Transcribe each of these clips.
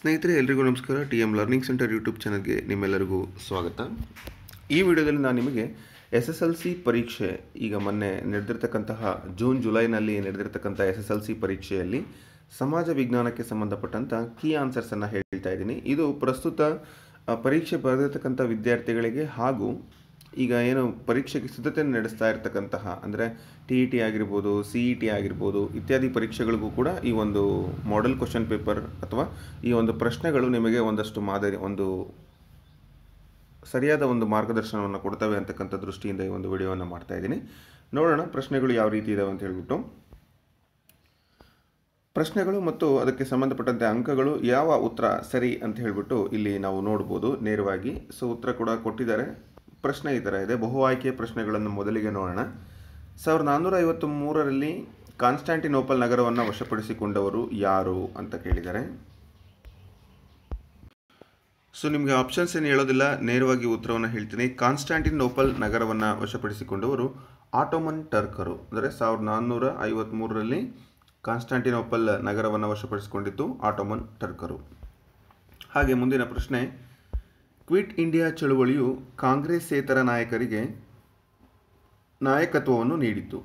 ಸ್ನೇಹಿತರೆ ಎಲ್ರಿಗೂ ನಮಸ್ಕಾರ T M learning centre YouTube ಚಾನಲ್ಗೆ ನಿಮ್ಮೆಲ್ಲರಿಗೂ ಸ್ವಾಗತ ಈ ವಿಡಿಯೋದಲ್ಲಿ ನಾನು ನಿಮಗೆ ಎಸ್ ಎಸ್ ಎಲ್ ಸಿ ಪರೀಕ್ಷೆ ಈಗ ಮೊನ್ನೆ ನಡೆದಿರ್ತಕ್ಕಂತಹ ಜೂನ್ ಜುಲೈನಲ್ಲಿ ನಡೆದಿರ್ತಕ್ಕಂಥ ಎಸ್ ಎಸ್ ಎಲ್ ಸಿ ಪರೀಕ್ಷೆಯಲ್ಲಿ ಸಮಾಜ ವಿಜ್ಞಾನಕ್ಕೆ ಸಂಬಂಧಪಟ್ಟಂಥ ಕೀ ಆನ್ಸರ್ಸನ್ನು ಹೇಳ್ತಾ ಇದ್ದೀನಿ ಇದು ಪ್ರಸ್ತುತ ಪರೀಕ್ಷೆ ಬರೆದಿರ್ತಕ್ಕಂಥ ವಿದ್ಯಾರ್ಥಿಗಳಿಗೆ ಹಾಗೂ ಈಗ ಏನು ಪರೀಕ್ಷೆಗೆ ಸಿದ್ಧತೆಯನ್ನು ನಡೆಸ್ತಾ ಇರತಕ್ಕಂತಹ ಅಂದರೆ ಟಿ ಇ e ಟಿ ಆಗಿರ್ಬೋದು ಸಿ ಇ ಟಿ ಆಗಿರ್ಬೋದು ಇತ್ಯಾದಿ ಪರೀಕ್ಷೆಗಳಿಗೂ ಕೂಡ ಈ ಒಂದು ಮಾಡೆಲ್ ಕ್ವಶನ್ ಪೇಪರ್ ಅಥವಾ ಈ ಒಂದು ಪ್ರಶ್ನೆಗಳು ನಿಮಗೆ ಒಂದಷ್ಟು ಮಾದರಿ ಒಂದು ಸರಿಯಾದ ಒಂದು ಮಾರ್ಗದರ್ಶನವನ್ನು ಕೊಡ್ತವೆ ಅಂತಕ್ಕಂಥ ದೃಷ್ಟಿಯಿಂದ ಈ ಒಂದು ವಿಡಿಯೋವನ್ನು ಮಾಡ್ತಾ ಇದ್ದೀನಿ ನೋಡೋಣ ಪ್ರಶ್ನೆಗಳು ಯಾವ ರೀತಿ ಇದಾವೆ ಅಂತ ಹೇಳಿಬಿಟ್ಟು ಪ್ರಶ್ನೆಗಳು ಮತ್ತು ಅದಕ್ಕೆ ಸಂಬಂಧಪಟ್ಟಂತೆ ಅಂಕಗಳು ಯಾವ ಉತ್ತರ ಸರಿ ಅಂತ ಹೇಳಿಬಿಟ್ಟು ಇಲ್ಲಿ ನಾವು ನೋಡ್ಬೋದು ನೇರವಾಗಿ ಸೊ ಉತ್ತರ ಕೂಡ ಕೊಟ್ಟಿದ್ದಾರೆ ಪ್ರಶ್ನೆ ಈ ಥರ ಇದೆ ಬಹು ಆಯ್ಕೆಯ ಪ್ರಶ್ನೆಗಳನ್ನು ಮೊದಲಿಗೆ ನೋಡೋಣ ಸಾವಿರದ ನಾನ್ನೂರ ಮೂರರಲ್ಲಿ ಕಾನ್ಸ್ಟಾಂಟಿನೋಪಲ್ ನಗರವನ್ನು ವಶಪಡಿಸಿಕೊಂಡವರು ಯಾರು ಅಂತ ಕೇಳಿದ್ದಾರೆ ಸೊ ನಿಮಗೆ ಆಪ್ಷನ್ಸ್ ಏನು ಹೇಳೋದಿಲ್ಲ ನೇರವಾಗಿ ಉತ್ತರವನ್ನು ಹೇಳ್ತೀನಿ ಕಾನ್ಸ್ಟಾಂಟಿನೋಪಲ್ ನಗರವನ್ನು ವಶಪಡಿಸಿಕೊಂಡವರು ಆಟೋಮನ್ ಟರ್ಕರು ಅಂದರೆ ಸಾವಿರದ ನಾನ್ನೂರ ಐವತ್ತ್ಮೂರರಲ್ಲಿ ಕಾನ್ಸ್ಟಾಂಟಿನೋಪಲ್ ನಗರವನ್ನು ವಶಪಡಿಸಿಕೊಂಡಿದ್ದು ಆಟೋಮನ್ ಟರ್ಕರು ಹಾಗೆ ಮುಂದಿನ ಪ್ರಶ್ನೆ ಕ್ವಿಟ್ ಇಂಡಿಯಾ ಚಳುವಳಿಯು ಕಾಂಗ್ರೆಸ್ಸೇತರ ನಾಯಕರಿಗೆ ನಾಯಕತ್ವವನ್ನು ನೀಡಿತು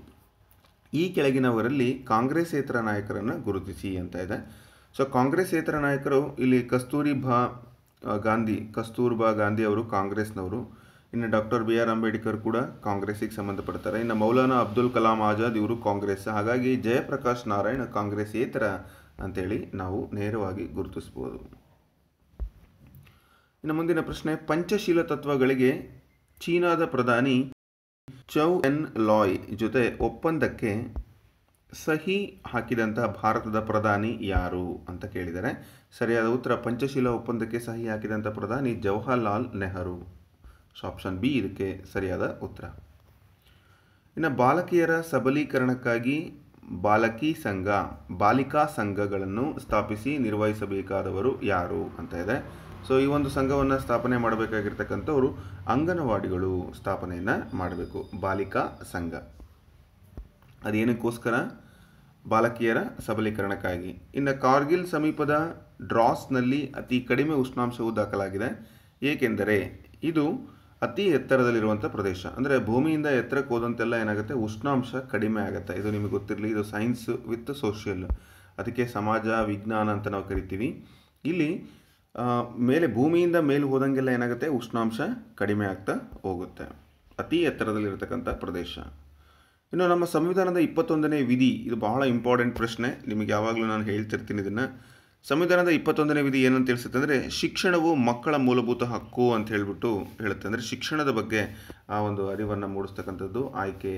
ಈ ಕೆಳಗಿನವರಲ್ಲಿ ಕಾಂಗ್ರೆಸ್ಸೇತರ ನಾಯಕರನ್ನು ಗುರುತಿಸಿ ಅಂತ ಇದೆ ಸೊ ಕಾಂಗ್ರೆಸ್ಸೇತರ ನಾಯಕರು ಇಲ್ಲಿ ಕಸ್ತೂರಿ ಬಾ ಗಾಂಧಿ ಕಸ್ತೂರ್ಬಾ ಗಾಂಧಿ ಅವರು ಕಾಂಗ್ರೆಸ್ನವರು ಇನ್ನು ಡಾಕ್ಟರ್ ಬಿ ಆರ್ ಅಂಬೇಡ್ಕರ್ ಕೂಡ ಕಾಂಗ್ರೆಸ್ಸಿಗೆ ಸಂಬಂಧಪಡ್ತಾರೆ ಇನ್ನು ಮೌಲಾನಾ ಅಬ್ದುಲ್ ಕಲಾಂ ಆಜಾದ್ ಇವರು ಕಾಂಗ್ರೆಸ್ ಹಾಗಾಗಿ ಜಯಪ್ರಕಾಶ್ ನಾರಾಯಣ ಕಾಂಗ್ರೆಸ್ ಏತರ ಅಂತೇಳಿ ನಾವು ನೇರವಾಗಿ ಗುರುತಿಸ್ಬೋದು ಇನ್ನು ಮುಂದಿನ ಪ್ರಶ್ನೆ ಪಂಚಶೀಲ ತತ್ವಗಳಿಗೆ ಚೀನಾದ ಪ್ರಧಾನಿ ಚೌ ಎನ್ ಲಾಯ್ ಜೊತೆ ಒಪ್ಪಂದಕ್ಕೆ ಸಹಿ ಹಾಕಿದಂತಹ ಭಾರತದ ಪ್ರಧಾನಿ ಯಾರು ಅಂತ ಕೇಳಿದರೆ ಸರಿಯಾದ ಉತ್ತರ ಪಂಚಶೀಲ ಒಪ್ಪಂದಕ್ಕೆ ಸಹಿ ಹಾಕಿದಂಥ ಪ್ರಧಾನಿ Jawaharlal Nehru so option B ಇದಕ್ಕೆ ಸರಿಯಾದ ಉತ್ತರ ಇನ್ನು ಬಾಲಕಿಯರ ಸಬಲೀಕರಣಕ್ಕಾಗಿ ಬಾಲಕಿ ಸಂಘ ಬಾಲಿಕಾ ಸಂಘಗಳನ್ನು ಸ್ಥಾಪಿಸಿ ನಿರ್ವಹಿಸಬೇಕಾದವರು ಯಾರು ಅಂತ ಇದೆ ಸೊ ಈ ಒಂದು ಸಂಘವನ್ನು ಸ್ಥಾಪನೆ ಮಾಡಬೇಕಾಗಿರ್ತಕ್ಕಂಥವ್ರು ಅಂಗನವಾಡಿಗಳು ಸ್ಥಾಪನೆಯನ್ನು ಮಾಡಬೇಕು ಬಾಲಿಕಾ ಸಂಘ ಅದೇನಕ್ಕೋಸ್ಕರ ಬಾಲಕಿಯರ ಸಬಲೀಕರಣಕ್ಕಾಗಿ ಇನ್ನು ಕಾರ್ಗಿಲ್ ಸಮೀಪದ ಡ್ರಾಸ್ನಲ್ಲಿ ಅತಿ ಕಡಿಮೆ ಉಷ್ಣಾಂಶವು ದಾಖಲಾಗಿದೆ ಏಕೆಂದರೆ ಇದು ಅತಿ ಎತ್ತರದಲ್ಲಿರುವಂಥ ಪ್ರದೇಶ ಅಂದರೆ ಭೂಮಿಯಿಂದ ಎತ್ತರಕ್ಕೆ ಹೋದಂತೆಲ್ಲ ಏನಾಗುತ್ತೆ ಉಷ್ಣಾಂಶ ಕಡಿಮೆ ಆಗುತ್ತೆ ಇದು ನಿಮಗೆ ಗೊತ್ತಿರಲಿ ಇದು ಸೈನ್ಸ್ ವಿತ್ ಸೋಷಿಯಲ್ ಅದಕ್ಕೆ ಸಮಾಜ ವಿಜ್ಞಾನ ಅಂತ ನಾವು ಕರಿತೀವಿ ಇಲ್ಲಿ ಮೇಲೆ ಭೂಮಿಯಿಂದ ಮೇಲೆ ಹೋದಂಗೆಲ್ಲ ಏನಾಗುತ್ತೆ ಉಷ್ಣಾಂಶ ಕಡಿಮೆ ಆಗ್ತಾ ಹೋಗುತ್ತೆ ಅತಿ ಎತ್ತರದಲ್ಲಿರತಕ್ಕಂಥ ಪ್ರದೇಶ ಇನ್ನು ನಮ್ಮ ಸಂವಿಧಾನದ ಇಪ್ಪತ್ತೊಂದನೇ ವಿಧಿ ಇದು ಬಹಳ ಇಂಪಾರ್ಟೆಂಟ್ ಪ್ರಶ್ನೆ ನಿಮಗೆ ಯಾವಾಗಲೂ ನಾನು ಹೇಳ್ತಿರ್ತೀನಿ ಇದನ್ನು ಸಂವಿಧಾನದ ಇಪ್ಪತ್ತೊಂದನೇ ವಿಧಿ ಏನಂತ ತಿಳಿಸುತ್ತೆ ಅಂದರೆ ಶಿಕ್ಷಣವು ಮಕ್ಕಳ ಮೂಲಭೂತ ಹಕ್ಕು ಅಂತ ಹೇಳಿಬಿಟ್ಟು ಹೇಳುತ್ತೆ ಅಂದರೆ ಶಿಕ್ಷಣದ ಬಗ್ಗೆ ಆ ಒಂದು ಅರಿವನ್ನು ಮೂಡಿಸ್ತಕ್ಕಂಥದ್ದು ಆಯ್ಕೆ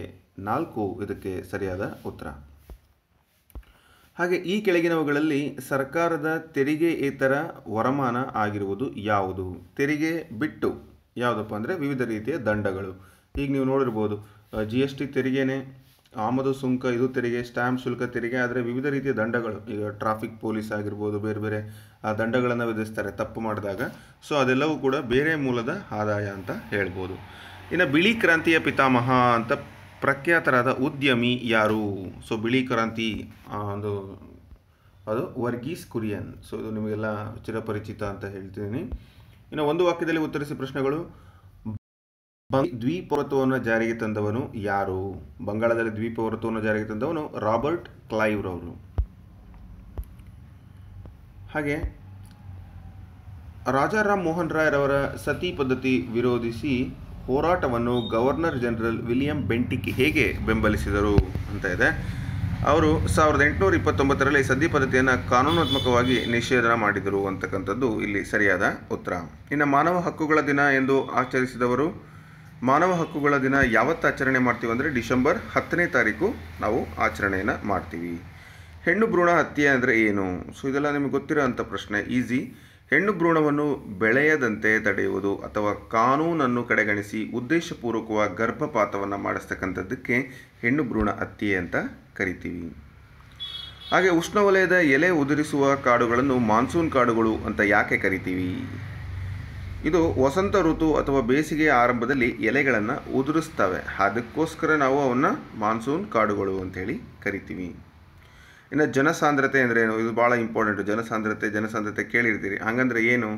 ನಾಲ್ಕು ಇದಕ್ಕೆ ಸರಿಯಾದ ಉತ್ತರ ಹಾಗೆ ಈ ಕೆಳಗಿನವುಗಳಲ್ಲಿ ಸರ್ಕಾರದ ತೆರಿಗೆ ಏತರ ವರಮಾನ ಆಗಿರುವುದು ಯಾವುದು ತೆರಿಗೆ ಬಿಟ್ಟು ಯಾವುದಪ್ಪ ಅಂದರೆ ವಿವಿಧ ರೀತಿಯ ದಂಡಗಳು ಈಗ ನೀವು ನೋಡಿರ್ಬೋದು ಜಿ ಎಸ್ ಟಿ ತೆರಿಗೆನೇ ಆಮದು ಸುಂಕ ಇದು ತೆರಿಗೆ ಸ್ಟ್ಯಾಂಪ್ ಶುಲ್ಕ ತೆರಿಗೆ ಆದರೆ ವಿವಿಧ ರೀತಿಯ ದಂಡಗಳು ಈಗ ಟ್ರಾಫಿಕ್ ಪೊಲೀಸ್ ಆಗಿರ್ಬೋದು ಬೇರೆ ಬೇರೆ ಆ ದಂಡಗಳನ್ನು ವಿಧಿಸ್ತಾರೆ ತಪ್ಪು ಮಾಡಿದಾಗ ಸೊ ಅದೆಲ್ಲವೂ ಕೂಡ ಬೇರೆ ಮೂಲದ ಆದಾಯ ಅಂತ ಹೇಳ್ಬೋದು ಇನ್ನು ಬಿಳಿ ಕ್ರಾಂತಿಯ ಪಿತಾಮಹ ಅಂತ ಪ್ರಖ್ಯಾತರಾದ ಉದ್ಯಮಿ ಯಾರು ಸೊ ಬಿಳಿ ಕ್ರಾಂತಿ ಒಂದು ಅದು ವರ್ಗೀಸ್ ಕುರಿಯನ್ ಸೊ ಇದು ನಿಮಗೆಲ್ಲ ಚಿರಪರಿಚಿತ ಅಂತ ಹೇಳ್ತಿದ್ದೀನಿ ಇನ್ನು ಒಂದು ವಾಕ್ಯದಲ್ಲಿ ಉತ್ತರಿಸಿ ಪ್ರಶ್ನೆಗಳು ದ್ವೀಪವ್ರತವನ್ನು ಜಾರಿಗೆ ತಂದವನು ಯಾರು ಬಂಗಾಳದಲ್ಲಿ ದ್ವೀಪವ್ರತವನ್ನು ಜಾರಿಗೆ ತಂದವನು ರಾಬರ್ಟ್ ಕ್ಲೈವ್ ರವರು ಹಾಗೆ ರಾಜಾರಾಮ್ ಮೋಹನ್ ರಾಯ್ ಸತಿ ಪದ್ಧತಿ ವಿರೋಧಿಸಿ ಹೋರಾಟವನ್ನು ಗವರ್ನರ್ ಜನರಲ್ ವಿಲಿಯಂ ಬೆಂಟಿಕ್ ಹೇಗೆ ಬೆಂಬಲಿಸಿದರು ಅಂತ ಇದೆ ಅವರು ಸಾವಿರದ ಎಂಟುನೂರ ಇಪ್ಪತ್ತೊಂಬತ್ತರಲ್ಲಿ ಸತಿ ಪದ್ಧತಿಯನ್ನು ಕಾನೂನಾತ್ಮಕವಾಗಿ ನಿಷೇಧ ಮಾಡಿದರು ಅಂತಕ್ಕಂಥದ್ದು ಇಲ್ಲಿ ಸರಿಯಾದ ಉತ್ತರ ಇನ್ನು ಮಾನವ ಹಕ್ಕುಗಳ ದಿನ ಎಂದು ಆಚರಿಸಿದವರು ಮಾನವ ಹಕ್ಕುಗಳ ದಿನ ಯಾವತ್ತು ಆಚರಣೆ ಮಾಡ್ತೀವಿ ಅಂದರೆ ಡಿಸೆಂಬರ್ ಹತ್ತನೇ ತಾರೀಕು ನಾವು ಆಚರಣೆಯನ್ನು ಮಾಡ್ತೀವಿ ಹೆಣ್ಣು ಭ್ರೂಣ ಹತ್ಯೆ ಅಂದರೆ ಏನು ಸೊ ಇದೆಲ್ಲ ನಿಮಗೆ ಗೊತ್ತಿರೋ ಅಂಥ ಪ್ರಶ್ನೆ ಈಸಿ ಹೆಣ್ಣು ಭ್ರೂಣವನ್ನು ಬೆಳೆಯದಂತೆ ತಡೆಯುವುದು ಅಥವಾ ಕಾನೂನನ್ನು ಕಡೆಗಣಿಸಿ ಉದ್ದೇಶಪೂರ್ವಕವಾಗಿ ಗರ್ಭಪಾತವನ್ನು ಮಾಡಿಸ್ತಕ್ಕಂಥದ್ದಕ್ಕೆ ಹೆಣ್ಣು ಭ್ರೂಣ ಅತ್ತಿ ಅಂತ ಕರಿತೀವಿ ಹಾಗೆ ಉಷ್ಣವಲಯದ ಎಲೆ ಉದುರಿಸುವ ಕಾಡುಗಳನ್ನು ಮಾನ್ಸೂನ್ ಕಾಡುಗಳು ಅಂತ ಯಾಕೆ ಕರಿತೀವಿ ಇದು ವಸಂತ ಋತು ಅಥವಾ ಬೇಸಿಗೆಯ ಆರಂಭದಲ್ಲಿ ಎಲೆಗಳನ್ನು ಉದುರಿಸ್ತವೆ ಅದಕ್ಕೋಸ್ಕರ ನಾವು ಅವನ್ನು ಮಾನ್ಸೂನ್ ಕಾಡುಗಳು ಹೇಳಿ ಕರಿತೀವಿ ಇನ್ನು ಜನಸಾಂದ್ರತೆ ಅಂದರೆ ಏನು ಇದು ಭಾಳ ಇಂಪಾರ್ಟೆಂಟು ಜನಸಾಂದ್ರತೆ ಜನಸಾಂದ್ರತೆ ಕೇಳಿರ್ತೀರಿ ಹಾಗಂದರೆ ಏನು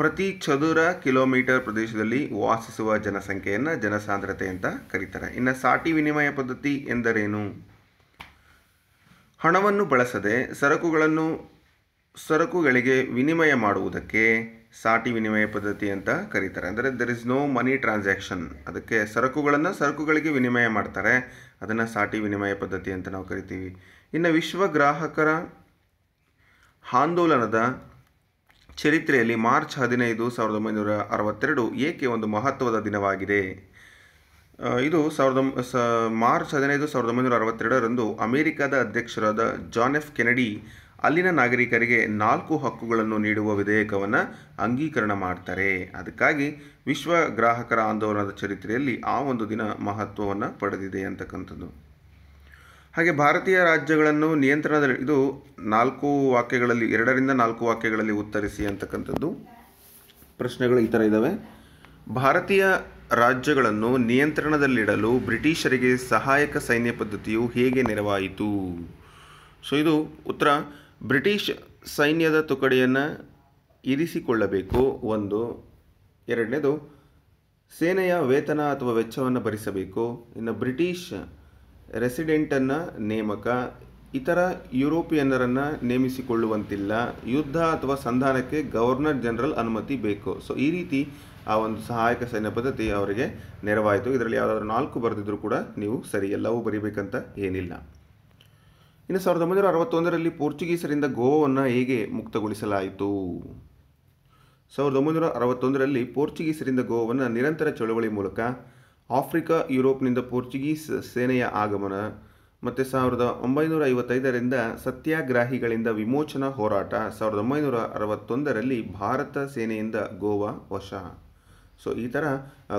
ಪ್ರತಿ ಚದುರ ಕಿಲೋಮೀಟರ್ ಪ್ರದೇಶದಲ್ಲಿ ವಾಸಿಸುವ ಜನಸಂಖ್ಯೆಯನ್ನು ಜನಸಾಂದ್ರತೆ ಅಂತ ಕರೀತಾರೆ ಇನ್ನು ಸಾಟಿ ವಿನಿಮಯ ಪದ್ಧತಿ ಎಂದರೇನು ಹಣವನ್ನು ಬಳಸದೆ ಸರಕುಗಳನ್ನು ಸರಕುಗಳಿಗೆ ವಿನಿಮಯ ಮಾಡುವುದಕ್ಕೆ ಸಾಟಿ ವಿನಿಮಯ ಪದ್ಧತಿ ಅಂತ ಕರೀತಾರೆ ಅಂದರೆ there is no money transaction ಅದಕ್ಕೆ ಸರಕುಗಳನ್ನು ಸರಕುಗಳಿಗೆ ವಿನಿಮಯ ಮಾಡ್ತಾರೆ ಅದನ್ನು ಸಾಟಿ ವಿನಿಮಯ ಪದ್ಧತಿ ಅಂತ ನಾವು ಕರಿತೀವಿ ಇನ್ನು ವಿಶ್ವ ಗ್ರಾಹಕರ ಆಂದೋಲನದ ಚರಿತ್ರೆಯಲ್ಲಿ ಮಾರ್ಚ್ ಹದಿನೈದು ಸಾವಿರದ ಒಂಬೈನೂರ ಅರವತ್ತೆರಡು ಏಕೆ ಒಂದು ಮಹತ್ವದ ದಿನವಾಗಿದೆ ಇದು ಸಾವಿರದ ಮಾರ್ಚ್ ಹದಿನೈದು ಸಾವಿರದ ಒಂಬೈನೂರ ಅರವತ್ತೆರಡರಂದು ಅಮೆರಿಕದ ಅಧ್ಯಕ್ಷರಾದ ಜಾನ್ ಎಫ್ ಕೆನಡಿ ಅಲ್ಲಿನ ನಾಗರಿಕರಿಗೆ ನಾಲ್ಕು ಹಕ್ಕುಗಳನ್ನು ನೀಡುವ ವಿಧೇಯಕವನ್ನು ಅಂಗೀಕರಣ ಮಾಡ್ತಾರೆ ಅದಕ್ಕಾಗಿ ವಿಶ್ವ ಗ್ರಾಹಕರ ಆಂದೋಲನದ ಚರಿತ್ರೆಯಲ್ಲಿ ಆ ಒಂದು ದಿನ ಮಹತ್ವವನ್ನು ಪಡೆದಿದೆ ಅಂತಕ್ಕಂಥದ್ದು ಹಾಗೆ ಭಾರತೀಯ ರಾಜ್ಯಗಳನ್ನು ನಿಯಂತ್ರಣದಲ್ಲಿ ಇದು ನಾಲ್ಕು ವಾಕ್ಯಗಳಲ್ಲಿ ಎರಡರಿಂದ ನಾಲ್ಕು ವಾಕ್ಯಗಳಲ್ಲಿ ಉತ್ತರಿಸಿ ಅಂತಕ್ಕಂಥದ್ದು ಪ್ರಶ್ನೆಗಳು ಈ ಥರ ಇದ್ದಾವೆ ಭಾರತೀಯ ರಾಜ್ಯಗಳನ್ನು ನಿಯಂತ್ರಣದಲ್ಲಿಡಲು ಬ್ರಿಟಿಷರಿಗೆ ಸಹಾಯಕ ಸೈನ್ಯ ಪದ್ಧತಿಯು ಹೇಗೆ ನೆರವಾಯಿತು ಸೊ ಇದು ಉತ್ತರ ಬ್ರಿಟಿಷ್ ಸೈನ್ಯದ ತುಕಡಿಯನ್ನು ಇರಿಸಿಕೊಳ್ಳಬೇಕು ಒಂದು ಎರಡನೇದು ಸೇನೆಯ ವೇತನ ಅಥವಾ ವೆಚ್ಚವನ್ನು ಭರಿಸಬೇಕು ಇನ್ನು ಬ್ರಿಟಿಷ್ ರೆಸಿಡೆಂಟನ್ನು ನೇಮಕ ಇತರ ಯುರೋಪಿಯನ್ನರನ್ನು ನೇಮಿಸಿಕೊಳ್ಳುವಂತಿಲ್ಲ ಯುದ್ಧ ಅಥವಾ ಸಂಧಾನಕ್ಕೆ ಗವರ್ನರ್ ಜನರಲ್ ಅನುಮತಿ ಬೇಕು ಸೊ ಈ ರೀತಿ ಆ ಒಂದು ಸಹಾಯಕ ಸೈನ್ಯ ಪದ್ಧತಿ ಅವರಿಗೆ ನೆರವಾಯಿತು ಇದರಲ್ಲಿ ಯಾವುದಾದ್ರೂ ನಾಲ್ಕು ಬರೆದಿದ್ರು ಕೂಡ ನೀವು ಸರಿ ಎಲ್ಲವೂ ಬರೀಬೇಕಂತ ಏನಿಲ್ಲ ಇನ್ನು ಸಾವಿರದ ಒಂಬೈನೂರ ಅರವತ್ತೊಂದರಲ್ಲಿ ಪೋರ್ಚುಗೀಸರಿಂದ ಗೋವಾವನ್ನು ಹೇಗೆ ಮುಕ್ತಗೊಳಿಸಲಾಯಿತು ಸಾವಿರದ ಒಂಬೈನೂರ ಅರವತ್ತೊಂದರಲ್ಲಿ ಪೋರ್ಚುಗೀಸರಿಂದ ಗೋವನ್ನು ನಿರಂತರ ಚಳುವಳಿ ಮೂಲಕ ಆಫ್ರಿಕಾ ಯುರೋಪ್ನಿಂದ ಪೋರ್ಚುಗೀಸ್ ಸೇನೆಯ ಆಗಮನ ಮತ್ತು ಸಾವಿರದ ಒಂಬೈನೂರ ಐವತ್ತೈದರಿಂದ ಸತ್ಯಾಗ್ರಾಹಿಗಳಿಂದ ವಿಮೋಚನಾ ಹೋರಾಟ ಸಾವಿರದ ಒಂಬೈನೂರ ಅರವತ್ತೊಂದರಲ್ಲಿ ಭಾರತ ಸೇನೆಯಿಂದ ಗೋವಾ ವಶ ಸೊ ಈ ಥರ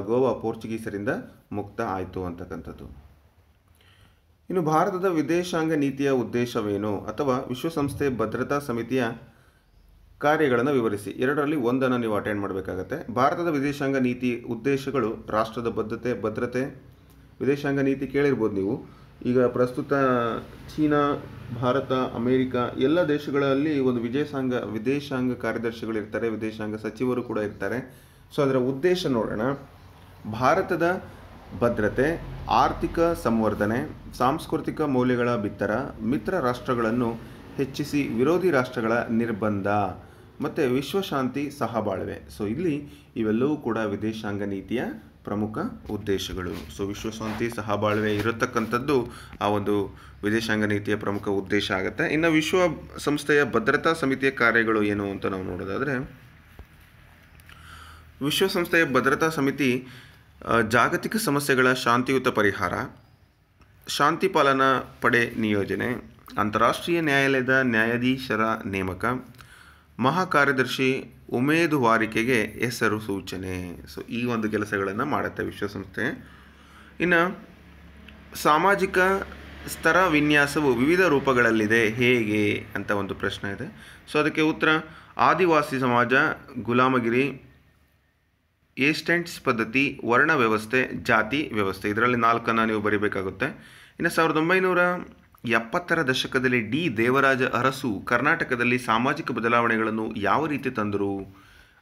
ಗೋವಾ ಪೋರ್ಚುಗೀಸರಿಂದ ಮುಕ್ತ ಆಯಿತು ಅಂತಕ್ಕಂಥದ್ದು ಇನ್ನು ಭಾರತದ ವಿದೇಶಾಂಗ ನೀತಿಯ ಉದ್ದೇಶವೇನು ಅಥವಾ ವಿಶ್ವಸಂಸ್ಥೆ ಭದ್ರತಾ ಸಮಿತಿಯ ಕಾರ್ಯಗಳನ್ನು ವಿವರಿಸಿ ಎರಡರಲ್ಲಿ ಒಂದನ್ನು ನೀವು ಅಟೆಂಡ್ ಮಾಡಬೇಕಾಗತ್ತೆ ಭಾರತದ ವಿದೇಶಾಂಗ ನೀತಿ ಉದ್ದೇಶಗಳು ರಾಷ್ಟ್ರದ ಬದ್ಧತೆ ಭದ್ರತೆ ವಿದೇಶಾಂಗ ನೀತಿ ಕೇಳಿರ್ಬೋದು ನೀವು ಈಗ ಪ್ರಸ್ತುತ ಚೀನಾ ಭಾರತ ಅಮೇರಿಕ ಎಲ್ಲ ದೇಶಗಳಲ್ಲಿ ಒಂದು ವಿದೇಶಾಂಗ ವಿದೇಶಾಂಗ ಇರ್ತಾರೆ ವಿದೇಶಾಂಗ ಸಚಿವರು ಕೂಡ ಇರ್ತಾರೆ ಸೊ ಅದರ ಉದ್ದೇಶ ನೋಡೋಣ ಭಾರತದ ಭದ್ರತೆ ಆರ್ಥಿಕ ಸಂವರ್ಧನೆ ಸಾಂಸ್ಕೃತಿಕ ಮೌಲ್ಯಗಳ ಬಿತ್ತರ ಮಿತ್ರ ರಾಷ್ಟ್ರಗಳನ್ನು ಹೆಚ್ಚಿಸಿ ವಿರೋಧಿ ರಾಷ್ಟ್ರಗಳ ನಿರ್ಬಂಧ ಮತ್ತು ವಿಶ್ವಶಾಂತಿ ಸಹಬಾಳ್ವೆ ಸೊ ಇಲ್ಲಿ ಇವೆಲ್ಲವೂ ಕೂಡ ವಿದೇಶಾಂಗ ನೀತಿಯ ಪ್ರಮುಖ ಉದ್ದೇಶಗಳು ಸೊ ವಿಶ್ವಶಾಂತಿ ಸಹಬಾಳ್ವೆ ಇರತಕ್ಕಂಥದ್ದು ಆ ಒಂದು ವಿದೇಶಾಂಗ ನೀತಿಯ ಪ್ರಮುಖ ಉದ್ದೇಶ ಆಗುತ್ತೆ ಇನ್ನು ವಿಶ್ವ ಸಂಸ್ಥೆಯ ಭದ್ರತಾ ಸಮಿತಿಯ ಕಾರ್ಯಗಳು ಏನು ಅಂತ ನಾವು ನೋಡೋದಾದರೆ ವಿಶ್ವಸಂಸ್ಥೆಯ ಭದ್ರತಾ ಸಮಿತಿ ಜಾಗತಿಕ ಸಮಸ್ಯೆಗಳ ಶಾಂತಿಯುತ ಪರಿಹಾರ ಶಾಂತಿ ಪಾಲನಾ ಪಡೆ ನಿಯೋಜನೆ ಅಂತಾರಾಷ್ಟ್ರೀಯ ನ್ಯಾಯಾಲಯದ ನ್ಯಾಯಾಧೀಶರ ನೇಮಕ ಮಹಾಕಾರ್ಯದರ್ಶಿ ಉಮೇದುವಾರಿಕೆಗೆ ಹೆಸರು ಸೂಚನೆ ಸೊ ಈ ಒಂದು ಕೆಲಸಗಳನ್ನು ಮಾಡುತ್ತೆ ವಿಶ್ವಸಂಸ್ಥೆ ಇನ್ನು ಸಾಮಾಜಿಕ ಸ್ತರ ವಿನ್ಯಾಸವು ವಿವಿಧ ರೂಪಗಳಲ್ಲಿದೆ ಹೇಗೆ ಅಂತ ಒಂದು ಪ್ರಶ್ನೆ ಇದೆ ಸೊ ಅದಕ್ಕೆ ಉತ್ತರ ಆದಿವಾಸಿ ಸಮಾಜ ಗುಲಾಮಗಿರಿ ಏಸ್ಟೆಂಟ್ಸ್ ಪದ್ಧತಿ ವರ್ಣ ವ್ಯವಸ್ಥೆ ಜಾತಿ ವ್ಯವಸ್ಥೆ ಇದರಲ್ಲಿ ನಾಲ್ಕನ್ನು ನೀವು ಬರೀಬೇಕಾಗುತ್ತೆ ಇನ್ನು ಸಾವಿರದ ಒಂಬೈನೂರ ಎಪ್ಪತ್ತರ ದಶಕದಲ್ಲಿ ಡಿ ದೇವರಾಜ ಅರಸು ಕರ್ನಾಟಕದಲ್ಲಿ ಸಾಮಾಜಿಕ ಬದಲಾವಣೆಗಳನ್ನು ಯಾವ ರೀತಿ ತಂದರು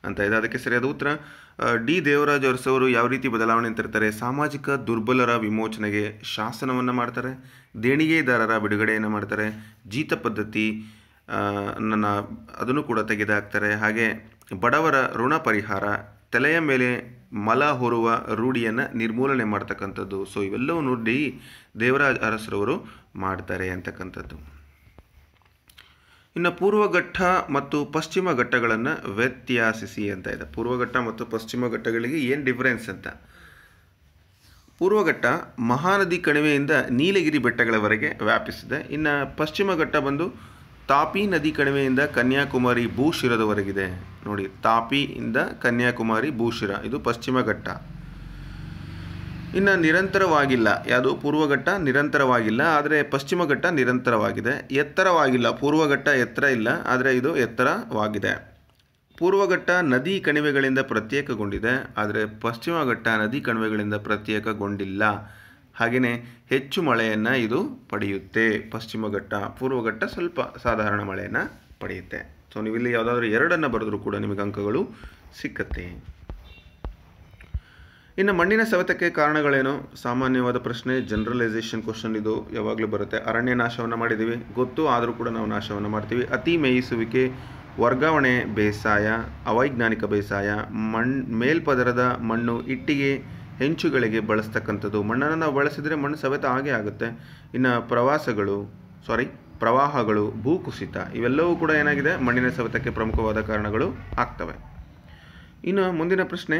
ಅಂತ ಇದೆ ಅದಕ್ಕೆ ಸರಿಯಾದ ಉತ್ತರ ಡಿ ದೇವರಾಜ ಅರಸವರು ಯಾವ ರೀತಿ ಬದಲಾವಣೆ ತರ್ತಾರೆ ಸಾಮಾಜಿಕ ದುರ್ಬಲರ ವಿಮೋಚನೆಗೆ ಶಾಸನವನ್ನು ಮಾಡ್ತಾರೆ ದೇಣಿಗೆದಾರರ ಬಿಡುಗಡೆಯನ್ನು ಮಾಡ್ತಾರೆ ಜೀತ ಪದ್ಧತಿ ನನ್ನ ಅದನ್ನು ಕೂಡ ತೆಗೆದುಹಾಕ್ತಾರೆ ಹಾಗೆ ಬಡವರ ಋಣ ಪರಿಹಾರ ತಲೆಯ ಮೇಲೆ ಮಲ ಹೊರುವ ರೂಢಿಯನ್ನು ನಿರ್ಮೂಲನೆ ಮಾಡ್ತಕ್ಕಂಥದ್ದು ಸೊ ಇವೆಲ್ಲವನ್ನು ಡಿ ದೇವರಾಜ ಅರಸರವರು ಮಾಡ್ತಾರೆ ಅಂತಕ್ಕಂಥದ್ದು ಇನ್ನು ಪೂರ್ವಘಟ್ಟ ಮತ್ತು ಪಶ್ಚಿಮ ಘಟ್ಟಗಳನ್ನು ವ್ಯತ್ಯಾಸಿಸಿ ಅಂತ ಇದೆ ಪೂರ್ವಘಟ್ಟ ಮತ್ತು ಪಶ್ಚಿಮ ಘಟ್ಟಗಳಿಗೆ ಏನು ಡಿಫ್ರೆನ್ಸ್ ಅಂತ ಪೂರ್ವಘಟ್ಟ ಮಹಾನದಿ ಕಣಿವೆಯಿಂದ ನೀಲಗಿರಿ ಬೆಟ್ಟಗಳವರೆಗೆ ವ್ಯಾಪಿಸಿದೆ ಇನ್ನು ಪಶ್ಚಿಮ ಘಟ್ಟ ಬಂದು ತಾಪಿ ನದಿ ಕಣಿವೆಯಿಂದ ಕನ್ಯಾಕುಮಾರಿ ಭೂಶಿರದವರೆಗಿದೆ ನೋಡಿ ತಾಪಿಯಿಂದ ಕನ್ಯಾಕುಮಾರಿ ಭೂಶಿರ ಇದು ಪಶ್ಚಿಮ ಘಟ್ಟ ಇನ್ನು ನಿರಂತರವಾಗಿಲ್ಲ ಯಾವುದು ಪೂರ್ವಘಟ್ಟ ನಿರಂತರವಾಗಿಲ್ಲ ಆದರೆ ಪಶ್ಚಿಮ ಘಟ್ಟ ನಿರಂತರವಾಗಿದೆ ಎತ್ತರವಾಗಿಲ್ಲ ಪೂರ್ವಘಟ್ಟ ಎತ್ತರ ಇಲ್ಲ ಆದರೆ ಇದು ಎತ್ತರವಾಗಿದೆ ಪೂರ್ವಘಟ್ಟ ನದಿ ಕಣಿವೆಗಳಿಂದ ಪ್ರತ್ಯೇಕಗೊಂಡಿದೆ ಆದರೆ ಪಶ್ಚಿಮಘಟ್ಟ ನದಿ ಕಣಿವೆಗಳಿಂದ ಪ್ರತ್ಯೇಕಗೊಂಡಿಲ್ಲ ಹಾಗೆಯೇ ಹೆಚ್ಚು ಮಳೆಯನ್ನು ಇದು ಪಡೆಯುತ್ತೆ ಪಶ್ಚಿಮ ಘಟ್ಟ ಪೂರ್ವಘಟ್ಟ ಸ್ವಲ್ಪ ಸಾಧಾರಣ ಮಳೆಯನ್ನು ಪಡೆಯುತ್ತೆ ಸೊ ನೀವು ಇಲ್ಲಿ ಯಾವುದಾದ್ರೂ ಎರಡನ್ನು ಬರೆದರೂ ಕೂಡ ನಿಮಗೆ ಅಂಕಗಳು ಸಿಕ್ಕತ್ತೆ ಇನ್ನು ಮಣ್ಣಿನ ಸವೆತಕ್ಕೆ ಕಾರಣಗಳೇನು ಸಾಮಾನ್ಯವಾದ ಪ್ರಶ್ನೆ ಜನರಲೈಸೇಷನ್ ಕ್ವಶನ್ ಇದು ಯಾವಾಗಲೂ ಬರುತ್ತೆ ಅರಣ್ಯ ನಾಶವನ್ನು ಮಾಡಿದ್ದೀವಿ ಗೊತ್ತು ಆದರೂ ಕೂಡ ನಾವು ನಾಶವನ್ನು ಮಾಡ್ತೀವಿ ಅತಿ ಮೇಯಿಸುವಿಕೆ ವರ್ಗಾವಣೆ ಬೇಸಾಯ ಅವೈಜ್ಞಾನಿಕ ಬೇಸಾಯ ಮಣ್ ಮೇಲ್ಪದರದ ಮಣ್ಣು ಇಟ್ಟಿಗೆ ಹೆಂಚುಗಳಿಗೆ ಬಳಸ್ತಕ್ಕಂಥದ್ದು ಮಣ್ಣನ್ನು ನಾವು ಬಳಸಿದರೆ ಮಣ್ಣು ಸವೆತ ಹಾಗೆ ಆಗುತ್ತೆ ಇನ್ನು ಪ್ರವಾಸಗಳು ಸಾರಿ ಪ್ರವಾಹಗಳು ಭೂಕುಸಿತ ಇವೆಲ್ಲವೂ ಕೂಡ ಏನಾಗಿದೆ ಮಣ್ಣಿನ ಸವೆತಕ್ಕೆ ಪ್ರಮುಖವಾದ ಕಾರಣಗಳು ಆಗ್ತವೆ ಇನ್ನು ಮುಂದಿನ ಪ್ರಶ್ನೆ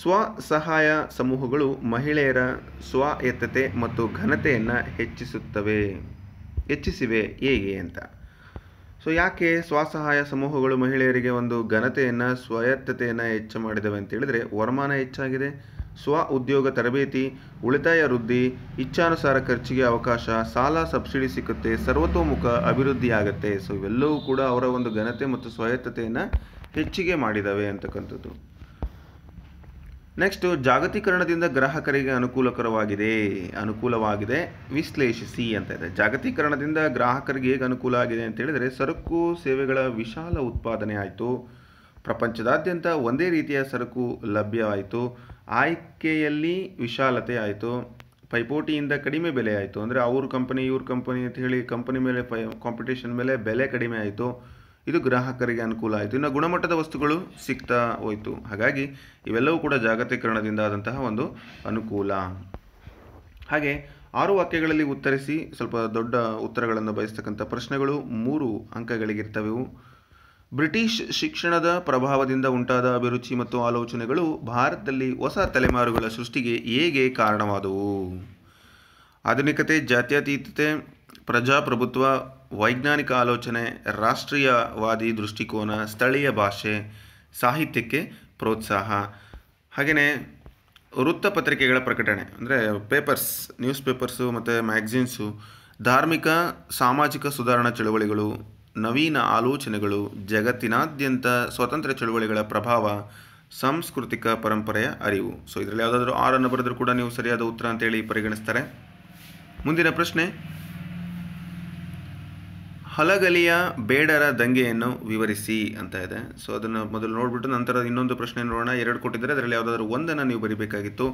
ಸ್ವಸಹಾಯ ಸಮೂಹಗಳು ಮಹಿಳೆಯರ ಸ್ವಾಯತ್ತತೆ ಮತ್ತು ಘನತೆಯನ್ನು ಹೆಚ್ಚಿಸುತ್ತವೆ ಹೆಚ್ಚಿಸಿವೆ ಹೇಗೆ ಅಂತ ಸೊ ಯಾಕೆ ಸ್ವಸಹಾಯ ಸಮೂಹಗಳು ಮಹಿಳೆಯರಿಗೆ ಒಂದು ಘನತೆಯನ್ನು ಸ್ವಾಯತ್ತತೆಯನ್ನು ಹೆಚ್ಚು ಮಾಡಿದವೆ ಅಂತ ವರಮಾನ ಹೆಚ್ಚಾಗಿದೆ ಸ್ವ ಉದ್ಯೋಗ ತರಬೇತಿ ಉಳಿತಾಯ ವೃದ್ಧಿ ಇಚ್ಛಾನುಸಾರ ಖರ್ಚಿಗೆ ಅವಕಾಶ ಸಾಲ ಸಬ್ಸಿಡಿ ಸಿಕ್ಕುತ್ತೆ ಸರ್ವತೋಮುಖ ಅಭಿವೃದ್ಧಿಯಾಗುತ್ತೆ ಸೊ ಇವೆಲ್ಲವೂ ಕೂಡ ಅವರ ಒಂದು ಘನತೆ ಮತ್ತು ಸ್ವಾಯತ್ತತೆಯನ್ನು ಹೆಚ್ಚಿಗೆ ಮಾಡಿದವೆ ಅಂತಕ್ಕಂಥದ್ದು ನೆಕ್ಸ್ಟು ಜಾಗತೀಕರಣದಿಂದ ಗ್ರಾಹಕರಿಗೆ ಅನುಕೂಲಕರವಾಗಿದೆ ಅನುಕೂಲವಾಗಿದೆ ವಿಶ್ಲೇಷಿಸಿ ಅಂತ ಇದೆ ಜಾಗತೀಕರಣದಿಂದ ಗ್ರಾಹಕರಿಗೆ ಹೇಗೆ ಅನುಕೂಲ ಆಗಿದೆ ಅಂತ ಹೇಳಿದರೆ ಸರಕು ಸೇವೆಗಳ ವಿಶಾಲ ಉತ್ಪಾದನೆ ಆಯಿತು ಪ್ರಪಂಚದಾದ್ಯಂತ ಒಂದೇ ರೀತಿಯ ಸರಕು ಲಭ್ಯವಾಯಿತು ಆಯ್ಕೆಯಲ್ಲಿ ವಿಶಾಲತೆ ಆಯಿತು ಪೈಪೋಟಿಯಿಂದ ಕಡಿಮೆ ಬೆಲೆ ಆಯಿತು ಅಂದರೆ ಅವ್ರ ಕಂಪನಿ ಇವ್ರ ಕಂಪನಿ ಅಂತ ಹೇಳಿ ಕಂಪನಿ ಮೇಲೆ ಪೈ ಕಾಂಪಿಟೇಷನ್ ಮೇಲೆ ಬೆಲೆ ಕಡಿಮೆ ಆಯಿತು ಇದು ಗ್ರಾಹಕರಿಗೆ ಅನುಕೂಲ ಆಯಿತು ಇನ್ನು ಗುಣಮಟ್ಟದ ವಸ್ತುಗಳು ಸಿಗ್ತಾ ಹೋಯಿತು ಹಾಗಾಗಿ ಇವೆಲ್ಲವೂ ಕೂಡ ಜಾಗತೀಕರಣದಿಂದ ಆದಂತಹ ಒಂದು ಅನುಕೂಲ ಹಾಗೆ ಆರು ವಾಕ್ಯಗಳಲ್ಲಿ ಉತ್ತರಿಸಿ ಸ್ವಲ್ಪ ದೊಡ್ಡ ಉತ್ತರಗಳನ್ನು ಬಯಸ್ತಕ್ಕಂಥ ಪ್ರಶ್ನೆಗಳು ಮೂರು ಅಂಕಗಳಿಗಿರ್ತವೆ ಬ್ರಿಟಿಷ್ ಶಿಕ್ಷಣದ ಪ್ರಭಾವದಿಂದ ಉಂಟಾದ ಅಭಿರುಚಿ ಮತ್ತು ಆಲೋಚನೆಗಳು ಭಾರತದಲ್ಲಿ ಹೊಸ ತಲೆಮಾರುಗಳ ಸೃಷ್ಟಿಗೆ ಹೇಗೆ ಕಾರಣವಾದವು ಆಧುನಿಕತೆ ಜಾತ್ಯತೀತತೆ ಪ್ರಜಾಪ್ರಭುತ್ವ ವೈಜ್ಞಾನಿಕ ಆಲೋಚನೆ ರಾಷ್ಟ್ರೀಯವಾದಿ ದೃಷ್ಟಿಕೋನ ಸ್ಥಳೀಯ ಭಾಷೆ ಸಾಹಿತ್ಯಕ್ಕೆ ಪ್ರೋತ್ಸಾಹ ಹಾಗೆಯೇ ವೃತ್ತಪತ್ರಿಕೆಗಳ ಪ್ರಕಟಣೆ ಅಂದರೆ ಪೇಪರ್ಸ್ ನ್ಯೂಸ್ ಪೇಪರ್ಸು ಮತ್ತು ಮ್ಯಾಗ್ಝೀನ್ಸು ಧಾರ್ಮಿಕ ಸಾಮಾಜಿಕ ಸುಧಾರಣಾ ಚಳುವಳಿಗಳು ನವೀನ ಆಲೋಚನೆಗಳು ಜಗತ್ತಿನಾದ್ಯಂತ ಸ್ವತಂತ್ರ ಚಳುವಳಿಗಳ ಪ್ರಭಾವ ಸಾಂಸ್ಕೃತಿಕ ಪರಂಪರೆಯ ಅರಿವು ಸೊ ಇದರಲ್ಲಿ ಯಾವುದಾದ್ರೂ ಆರನ್ನು ಬರೆದರೂ ಕೂಡ ನೀವು ಸರಿಯಾದ ಉತ್ತರ ಅಂತೇಳಿ ಪರಿಗಣಿಸ್ತಾರೆ ಮುಂದಿನ ಪ್ರಶ್ನೆ ಹಲಗಲಿಯ ಬೇಡರ ದಂಗೆಯನ್ನು ವಿವರಿಸಿ ಅಂತ ಇದೆ ಸೊ ಅದನ್ನು ಮೊದಲು ನೋಡಿಬಿಟ್ಟು ನಂತರ ಇನ್ನೊಂದು ಪ್ರಶ್ನೆ ನೋಡೋಣ ಎರಡು ಕೊಟ್ಟಿದ್ದರೆ ಅದರಲ್ಲಿ ಯಾವುದಾದ್ರೂ ಒಂದನ್ನು ನೀವು ಬರಿಬೇಕಾಗಿತ್ತು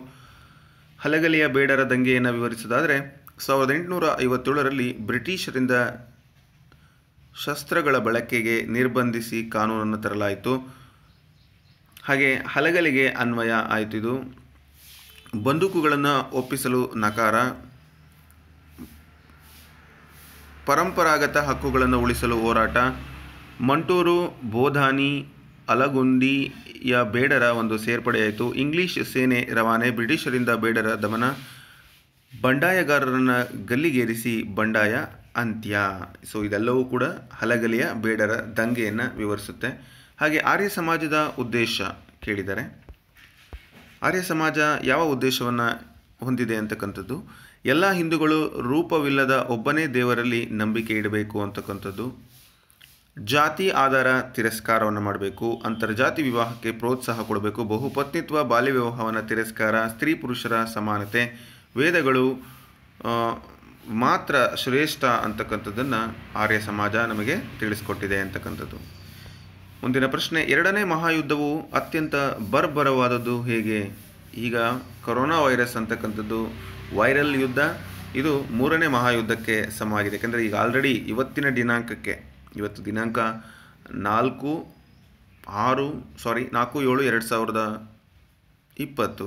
ಹಲಗಲಿಯ ಬೇಡರ ದಂಗೆಯನ್ನು ವಿವರಿಸೋದಾದರೆ ಸಾವಿರದ ಎಂಟುನೂರ ಐವತ್ತೇಳರಲ್ಲಿ ಬ್ರಿಟಿಷರಿಂದ ಶಸ್ತ್ರಗಳ ಬಳಕೆಗೆ ನಿರ್ಬಂಧಿಸಿ ಕಾನೂನನ್ನು ತರಲಾಯಿತು ಹಾಗೆ ಹಲಗಲಿಗೆ ಅನ್ವಯ ಆಯಿತು ಇದು ಬಂದೂಕುಗಳನ್ನು ಒಪ್ಪಿಸಲು ನಕಾರ ಪರಂಪರಾಗತ ಹಕ್ಕುಗಳನ್ನು ಉಳಿಸಲು ಹೋರಾಟ ಮಂಟೂರು ಬೋಧಾನಿ ಅಲಗುಂದಿಯ ಬೇಡರ ಒಂದು ಸೇರ್ಪಡೆಯಾಯಿತು ಇಂಗ್ಲಿಷ್ ಸೇನೆ ರವಾನೆ ಬ್ರಿಟಿಷರಿಂದ ಬೇಡರ ದಮನ ಬಂಡಾಯಗಾರರನ್ನು ಗಲ್ಲಿಗೇರಿಸಿ ಬಂಡಾಯ ಅಂತ್ಯ ಸೊ ಇದೆಲ್ಲವೂ ಕೂಡ ಹಲಗಲಿಯ ಬೇಡರ ದಂಗೆಯನ್ನು ವಿವರಿಸುತ್ತೆ ಹಾಗೆ ಆರ್ಯ ಸಮಾಜದ ಉದ್ದೇಶ ಕೇಳಿದರೆ ಆರ್ಯ ಸಮಾಜ ಯಾವ ಉದ್ದೇಶವನ್ನು ಹೊಂದಿದೆ ಅಂತಕ್ಕಂಥದ್ದು ಎಲ್ಲ ಹಿಂದೂಗಳು ರೂಪವಿಲ್ಲದ ಒಬ್ಬನೇ ದೇವರಲ್ಲಿ ನಂಬಿಕೆ ಇಡಬೇಕು ಅಂತಕ್ಕಂಥದ್ದು ಜಾತಿ ಆಧಾರ ತಿರಸ್ಕಾರವನ್ನು ಮಾಡಬೇಕು ಅಂತರ್ಜಾತಿ ವಿವಾಹಕ್ಕೆ ಪ್ರೋತ್ಸಾಹ ಕೊಡಬೇಕು ಬಹುಪತ್ನಿತ್ವ ಬಾಲ್ಯ ವಿವಾಹವನ್ನು ತಿರಸ್ಕಾರ ಸ್ತ್ರೀ ಪುರುಷರ ಸಮಾನತೆ ವೇದಗಳು ಮಾತ್ರ ಶ್ರೇಷ್ಠ ಅಂತಕ್ಕಂಥದ್ದನ್ನು ಆರ್ಯ ಸಮಾಜ ನಮಗೆ ತಿಳಿಸ್ಕೊಟ್ಟಿದೆ ಅಂತಕ್ಕಂಥದ್ದು ಮುಂದಿನ ಪ್ರಶ್ನೆ ಎರಡನೇ ಮಹಾಯುದ್ಧವು ಅತ್ಯಂತ ಬರ್ಬರವಾದದ್ದು ಹೇಗೆ ಈಗ ಕೊರೋನಾ ವೈರಸ್ ಅಂತಕ್ಕಂಥದ್ದು ವೈರಲ್ ಯುದ್ಧ ಇದು ಮೂರನೇ ಮಹಾಯುದ್ಧಕ್ಕೆ ಸಮವಾಗಿದೆ ಯಾಕೆಂದರೆ ಈಗ ಆಲ್ರೆಡಿ ಇವತ್ತಿನ ದಿನಾಂಕಕ್ಕೆ ಇವತ್ತು ದಿನಾಂಕ ನಾಲ್ಕು ಆರು ಸಾರಿ ನಾಲ್ಕು ಏಳು ಎರಡು ಸಾವಿರದ ಇಪ್ಪತ್ತು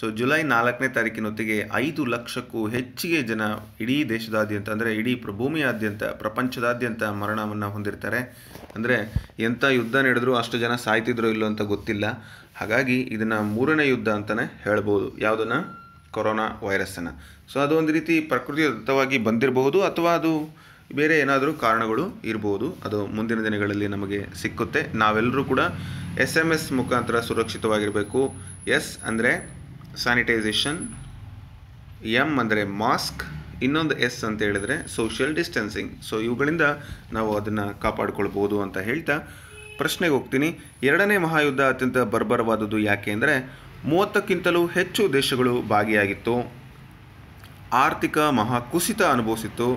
ಸೊ ಜುಲೈ ನಾಲ್ಕನೇ ತಾರೀಕಿನೊತ್ತಿಗೆ ಐದು ಲಕ್ಷಕ್ಕೂ ಹೆಚ್ಚಿಗೆ ಜನ ಇಡೀ ದೇಶದಾದ್ಯಂತ ಅಂದರೆ ಇಡೀ ಭೂಮಿಯಾದ್ಯಂತ ಪ್ರಪಂಚದಾದ್ಯಂತ ಮರಣವನ್ನು ಹೊಂದಿರ್ತಾರೆ ಅಂದರೆ ಎಂಥ ಯುದ್ಧ ನಡೆದರೂ ಅಷ್ಟು ಜನ ಸಾಯ್ತಿದ್ರೋ ಇಲ್ಲೋ ಅಂತ ಗೊತ್ತಿಲ್ಲ ಹಾಗಾಗಿ ಇದನ್ನು ಮೂರನೇ ಯುದ್ಧ ಅಂತಲೇ ಹೇಳ್ಬೋದು ಯಾವುದನ್ನು ಕೊರೋನಾ ವೈರಸ್ಸನ್ನು ಸೊ ಅದು ಒಂದು ರೀತಿ ಪ್ರಕೃತಿದತ್ತವಾಗಿ ಬಂದಿರಬಹುದು ಅಥವಾ ಅದು ಬೇರೆ ಏನಾದರೂ ಕಾರಣಗಳು ಇರಬಹುದು ಅದು ಮುಂದಿನ ದಿನಗಳಲ್ಲಿ ನಮಗೆ ಸಿಕ್ಕುತ್ತೆ ನಾವೆಲ್ಲರೂ ಕೂಡ ಎಸ್ ಎಮ್ ಎಸ್ ಮುಖಾಂತರ ಸುರಕ್ಷಿತವಾಗಿರಬೇಕು ಎಸ್ ಅಂದರೆ ಸ್ಯಾನಿಟೈಸೇಷನ್ ಎಮ್ ಅಂದರೆ ಮಾಸ್ಕ್ ಇನ್ನೊಂದು ಎಸ್ ಅಂತ ಹೇಳಿದರೆ ಸೋಷಿಯಲ್ ಡಿಸ್ಟೆನ್ಸಿಂಗ್ ಸೊ ಇವುಗಳಿಂದ ನಾವು ಅದನ್ನು ಕಾಪಾಡಿಕೊಳ್ಬೋದು ಅಂತ ಹೇಳ್ತಾ ಪ್ರಶ್ನೆಗೆ ಹೋಗ್ತೀನಿ ಎರಡನೇ ಮಹಾಯುದ್ಧ ಅತ್ಯಂತ ಬರ್ಬರವಾದದ್ದು ಯಾಕೆ ಅಂದರೆ ಮೂವತ್ತಕ್ಕಿಂತಲೂ ಹೆಚ್ಚು ದೇಶಗಳು ಭಾಗಿಯಾಗಿತ್ತು ಆರ್ಥಿಕ ಮಹಾಕುಸಿತ ಅನುಭವಿಸಿತ್ತು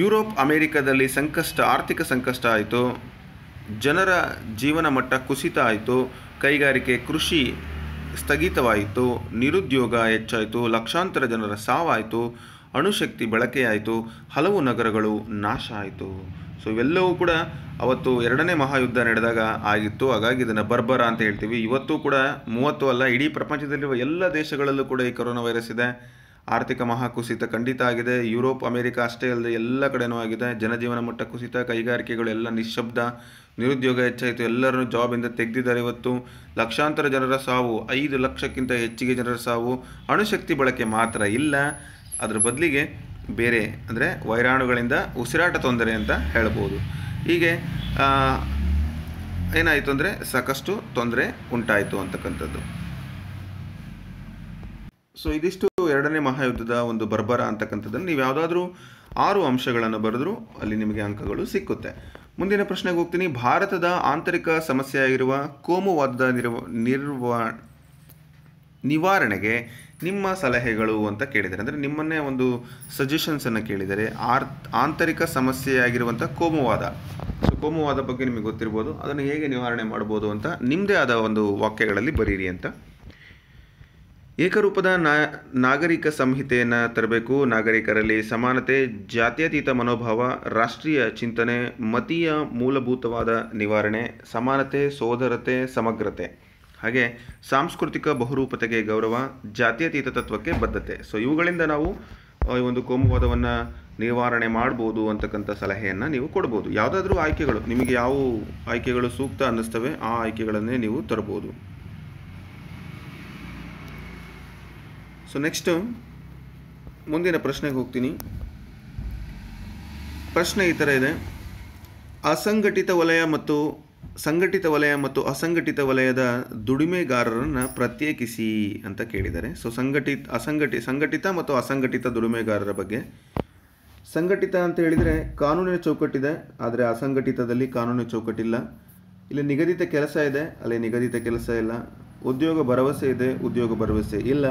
ಯುರೋಪ್ ಅಮೇರಿಕಾದಲ್ಲಿ ಸಂಕಷ್ಟ ಆರ್ಥಿಕ ಸಂಕಷ್ಟ ಆಯಿತು ಜನರ ಜೀವನ ಮಟ್ಟ ಕುಸಿತ ಆಯಿತು ಕೈಗಾರಿಕೆ ಕೃಷಿ ಸ್ಥಗಿತವಾಯಿತು ನಿರುದ್ಯೋಗ ಹೆಚ್ಚಾಯಿತು ಲಕ್ಷಾಂತರ ಜನರ ಸಾವಾಯಿತು ಅಣುಶಕ್ತಿ ಬಳಕೆಯಾಯಿತು ಹಲವು ನಗರಗಳು ನಾಶ ಆಯಿತು ಸೊ ಇವೆಲ್ಲವೂ ಕೂಡ ಅವತ್ತು ಎರಡನೇ ಮಹಾಯುದ್ಧ ನಡೆದಾಗ ಆಗಿತ್ತು ಹಾಗಾಗಿ ಇದನ್ನು ಬರ್ಬರ ಅಂತ ಹೇಳ್ತೀವಿ ಇವತ್ತು ಕೂಡ ಮೂವತ್ತು ಅಲ್ಲ ಇಡೀ ಪ್ರಪಂಚದಲ್ಲಿರುವ ಎಲ್ಲ ದೇಶಗಳಲ್ಲೂ ಕೂಡ ಈ ಕೊರೋನಾ ವೈರಸ್ ಇದೆ ಆರ್ಥಿಕ ಮಹಾಕುಸಿತ ಖಂಡಿತ ಆಗಿದೆ ಯುರೋಪ್ ಅಮೆರಿಕ ಅಷ್ಟೇ ಅಲ್ಲದೆ ಎಲ್ಲ ಕಡೆನೂ ಆಗಿದೆ ಜನಜೀವನ ಮಟ್ಟ ಕುಸಿತ ಕೈಗಾರಿಕೆಗಳು ಎಲ್ಲ ನಿಶಬ್ದ ನಿರುದ್ಯೋಗ ಹೆಚ್ಚಾಯಿತು ಎಲ್ಲರನ್ನು ಜಾಬಿಂದ ತೆಗೆದಿದ್ದಾರೆ ಇವತ್ತು ಲಕ್ಷಾಂತರ ಜನರ ಸಾವು ಐದು ಲಕ್ಷಕ್ಕಿಂತ ಹೆಚ್ಚಿಗೆ ಜನರ ಸಾವು ಅಣುಶಕ್ತಿ ಬಳಕೆ ಮಾತ್ರ ಇಲ್ಲ ಅದರ ಬದಲಿಗೆ ಬೇರೆ ಅಂದರೆ ವೈರಾಣುಗಳಿಂದ ಉಸಿರಾಟ ತೊಂದರೆ ಅಂತ ಹೇಳ್ಬೋದು ಹೀಗೆ ಏನಾಯಿತು ಅಂದರೆ ಸಾಕಷ್ಟು ತೊಂದರೆ ಉಂಟಾಯಿತು ಅಂತಕ್ಕಂಥದ್ದು ಸೊ ಇದಿಷ್ಟು ಎರಡನೇ ಮಹಾಯುದ್ಧದ ಒಂದು ಬರ್ಬರ ಅಂತಕ್ಕಂಥದ್ದನ್ನು ನೀವು ಯಾವುದಾದ್ರೂ ಆರು ಅಂಶಗಳನ್ನು ಬರೆದ್ರು ಅಲ್ಲಿ ನಿಮಗೆ ಅಂಕಗಳು ಸಿಕ್ಕುತ್ತೆ ಮುಂದಿನ ಪ್ರಶ್ನೆಗೆ ಹೋಗ್ತೀನಿ ಭಾರತದ ಆಂತರಿಕ ಸಮಸ್ಯೆಯಾಗಿರುವ ಕೋಮುವಾದದ ನಿರ್ವ ನಿರ್ವ ನಿವಾರಣೆಗೆ ನಿಮ್ಮ ಸಲಹೆಗಳು ಅಂತ ಕೇಳಿದರೆ ಅಂದರೆ ನಿಮ್ಮನ್ನೇ ಒಂದು ಸಜೆಷನ್ಸನ್ನು ಕೇಳಿದರೆ ಆರ್ ಆಂತರಿಕ ಸಮಸ್ಯೆಯಾಗಿರುವಂಥ ಕೋಮುವಾದ ಸೊ ಕೋಮುವಾದ ಬಗ್ಗೆ ನಿಮಗೆ ಗೊತ್ತಿರ್ಬೋದು ಅದನ್ನು ಹೇಗೆ ನಿವಾರಣೆ ಮಾಡ್ಬೋದು ಅಂತ ನಿಮ್ಮದೇ ಆದ ಒಂದು ವಾಕ್ಯಗಳಲ್ಲಿ ಬರೀರಿ ಅಂತ ಏಕರೂಪದ ನಾಗರಿಕ ಸಂಹಿತೆಯನ್ನು ತರಬೇಕು ನಾಗರಿಕರಲ್ಲಿ ಸಮಾನತೆ ಜಾತ್ಯತೀತ ಮನೋಭಾವ ರಾಷ್ಟ್ರೀಯ ಚಿಂತನೆ ಮತೀಯ ಮೂಲಭೂತವಾದ ನಿವಾರಣೆ ಸಮಾನತೆ ಸೋದರತೆ ಸಮಗ್ರತೆ ಹಾಗೆ ಸಾಂಸ್ಕೃತಿಕ ಬಹುರೂಪತೆಗೆ ಗೌರವ ಜಾತ್ಯತೀತ ತತ್ವಕ್ಕೆ ಬದ್ಧತೆ ಸೊ ಇವುಗಳಿಂದ ನಾವು ಈ ಒಂದು ಕೋಮುವಾದವನ್ನು ನಿವಾರಣೆ ಮಾಡ್ಬೋದು ಅಂತಕ್ಕಂಥ ಸಲಹೆಯನ್ನು ನೀವು ಕೊಡ್ಬೋದು ಯಾವುದಾದ್ರೂ ಆಯ್ಕೆಗಳು ನಿಮಗೆ ಯಾವ ಆಯ್ಕೆಗಳು ಸೂಕ್ತ ಅನ್ನಿಸ್ತವೆ ಆ ಆಯ್ಕೆಗಳನ್ನೇ ನೀವು ತರ್ಬೋದು ಸೊ ನೆಕ್ಸ್ಟು ಮುಂದಿನ ಪ್ರಶ್ನೆಗೆ ಹೋಗ್ತೀನಿ ಪ್ರಶ್ನೆ ಈ ಥರ ಇದೆ ಅಸಂಘಟಿತ ವಲಯ ಮತ್ತು ಸಂಘಟಿತ ವಲಯ ಮತ್ತು ಅಸಂಘಟಿತ ವಲಯದ ದುಡಿಮೆಗಾರರನ್ನು ಪ್ರತ್ಯೇಕಿಸಿ ಅಂತ ಕೇಳಿದ್ದಾರೆ ಸೊ ಸಂಘಟಿತ ಅಸಂಘಟಿ ಸಂಘಟಿತ ಮತ್ತು ಅಸಂಘಟಿತ ದುಡಿಮೆಗಾರರ ಬಗ್ಗೆ ಸಂಘಟಿತ ಅಂತ ಹೇಳಿದರೆ ಕಾನೂನಿನ ಚೌಕಟ್ಟಿದೆ ಆದರೆ ಅಸಂಘಟಿತದಲ್ಲಿ ಕಾನೂನಿನ ಚೌಕಟ್ಟಿಲ್ಲ ಇಲ್ಲಿ ನಿಗದಿತ ಕೆಲಸ ಇದೆ ಅಲ್ಲಿ ನಿಗದಿತ ಕೆಲಸ ಇಲ್ಲ ಉದ್ಯೋಗ ಭರವಸೆ ಇದೆ ಉದ್ಯೋಗ ಭರವಸೆ ಇಲ್ಲ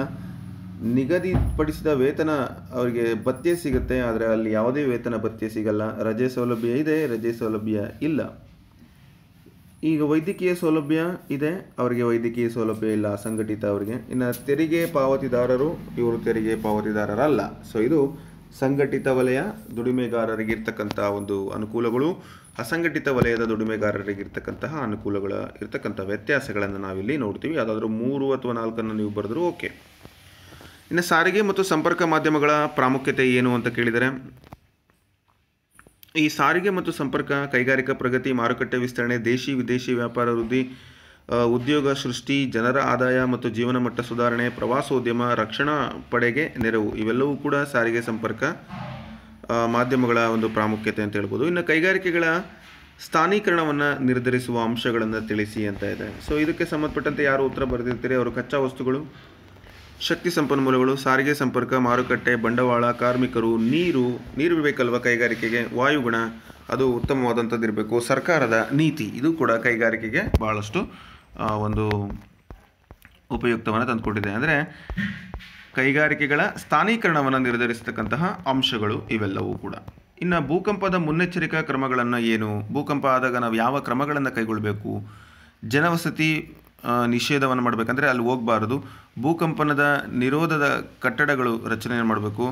ನಿಗದಿಪಡಿಸಿದ ವೇತನ ಅವರಿಗೆ ಭತ್ಯೆ ಸಿಗುತ್ತೆ ಆದರೆ ಅಲ್ಲಿ ಯಾವುದೇ ವೇತನ ಭತ್ಯೆ ಸಿಗಲ್ಲ ರಜೆ ಸೌಲಭ್ಯ ಇದೆ ರಜೆ ಸೌಲಭ್ಯ ಇಲ್ಲ ಈಗ ವೈದ್ಯಕೀಯ ಸೌಲಭ್ಯ ಇದೆ ಅವರಿಗೆ ವೈದ್ಯಕೀಯ ಸೌಲಭ್ಯ ಇಲ್ಲ ಅಸಂಘಟಿತ ಅವರಿಗೆ ಇನ್ನು ತೆರಿಗೆ ಪಾವತಿದಾರರು ಇವರು ತೆರಿಗೆ ಪಾವತಿದಾರರಲ್ಲ ಸೊ ಇದು ಸಂಘಟಿತ ವಲಯ ದುಡಿಮೆಗಾರರಿಗಿರ್ತಕ್ಕಂತಹ ಒಂದು ಅನುಕೂಲಗಳು ಅಸಂಘಟಿತ ವಲಯದ ದುಡಿಮೆಗಾರರಿಗಿರ್ತಕ್ಕಂತಹ ಅನುಕೂಲಗಳ ಇರ್ತಕ್ಕಂಥ ವ್ಯತ್ಯಾಸಗಳನ್ನು ನಾವಿಲ್ಲಿ ನೋಡ್ತೀವಿ ಯಾವುದಾದ್ರೂ ಮೂರು ಅಥವಾ ನಾಲ್ಕನ್ನು ನೀವು ಬರೆದರೂ ಓಕೆ ಇನ್ನು ಸಾರಿಗೆ ಮತ್ತು ಸಂಪರ್ಕ ಮಾಧ್ಯಮಗಳ ಪ್ರಾಮುಖ್ಯತೆ ಏನು ಅಂತ ಕೇಳಿದರೆ ಈ ಸಾರಿಗೆ ಮತ್ತು ಸಂಪರ್ಕ ಕೈಗಾರಿಕಾ ಪ್ರಗತಿ ಮಾರುಕಟ್ಟೆ ವಿಸ್ತರಣೆ ದೇಶಿ ವಿದೇಶಿ ವ್ಯಾಪಾರ ವೃದ್ಧಿ ಉದ್ಯೋಗ ಸೃಷ್ಟಿ ಜನರ ಆದಾಯ ಮತ್ತು ಜೀವನ ಮಟ್ಟ ಸುಧಾರಣೆ ಪ್ರವಾಸೋದ್ಯಮ ರಕ್ಷಣಾ ಪಡೆಗೆ ನೆರವು ಇವೆಲ್ಲವೂ ಕೂಡ ಸಾರಿಗೆ ಸಂಪರ್ಕ ಮಾಧ್ಯಮಗಳ ಒಂದು ಪ್ರಾಮುಖ್ಯತೆ ಅಂತ ಹೇಳ್ಬೋದು ಇನ್ನು ಕೈಗಾರಿಕೆಗಳ ಸ್ಥಾನೀಕರಣವನ್ನು ನಿರ್ಧರಿಸುವ ಅಂಶಗಳನ್ನು ತಿಳಿಸಿ ಅಂತ ಇದೆ ಸೊ ಇದಕ್ಕೆ ಸಂಬಂಧಪಟ್ಟಂತೆ ಯಾರು ಉತ್ತರ ಬರೆದಿರ್ತೀರಿ ಅವರು ಕಚ್ಚಾ ವಸ್ತುಗಳು ಶಕ್ತಿ ಸಂಪನ್ಮೂಲಗಳು ಸಾರಿಗೆ ಸಂಪರ್ಕ ಮಾರುಕಟ್ಟೆ ಬಂಡವಾಳ ಕಾರ್ಮಿಕರು ನೀರು ನೀರು ಬೇಕಲ್ವ ಕೈಗಾರಿಕೆಗೆ ವಾಯುಗುಣ ಅದು ಉತ್ತಮವಾದಂಥದ್ದು ಇರಬೇಕು ಸರ್ಕಾರದ ನೀತಿ ಇದು ಕೂಡ ಕೈಗಾರಿಕೆಗೆ ಭಾಳಷ್ಟು ಒಂದು ಉಪಯುಕ್ತವನ್ನು ತಂದುಕೊಟ್ಟಿದೆ ಅಂದರೆ ಕೈಗಾರಿಕೆಗಳ ಸ್ಥಾನೀಕರಣವನ್ನು ನಿರ್ಧರಿಸತಕ್ಕಂತಹ ಅಂಶಗಳು ಇವೆಲ್ಲವೂ ಕೂಡ ಇನ್ನು ಭೂಕಂಪದ ಮುನ್ನೆಚ್ಚರಿಕಾ ಕ್ರಮಗಳನ್ನು ಏನು ಭೂಕಂಪ ಆದಾಗ ನಾವು ಯಾವ ಕ್ರಮಗಳನ್ನು ಕೈಗೊಳ್ಳಬೇಕು ಜನವಸತಿ ನಿಷೇಧವನ್ನು ಮಾಡಬೇಕಂದ್ರೆ ಅಲ್ಲಿ ಹೋಗಬಾರ್ದು ಭೂಕಂಪನದ ನಿರೋಧದ ಕಟ್ಟಡಗಳು ರಚನೆ ಮಾಡಬೇಕು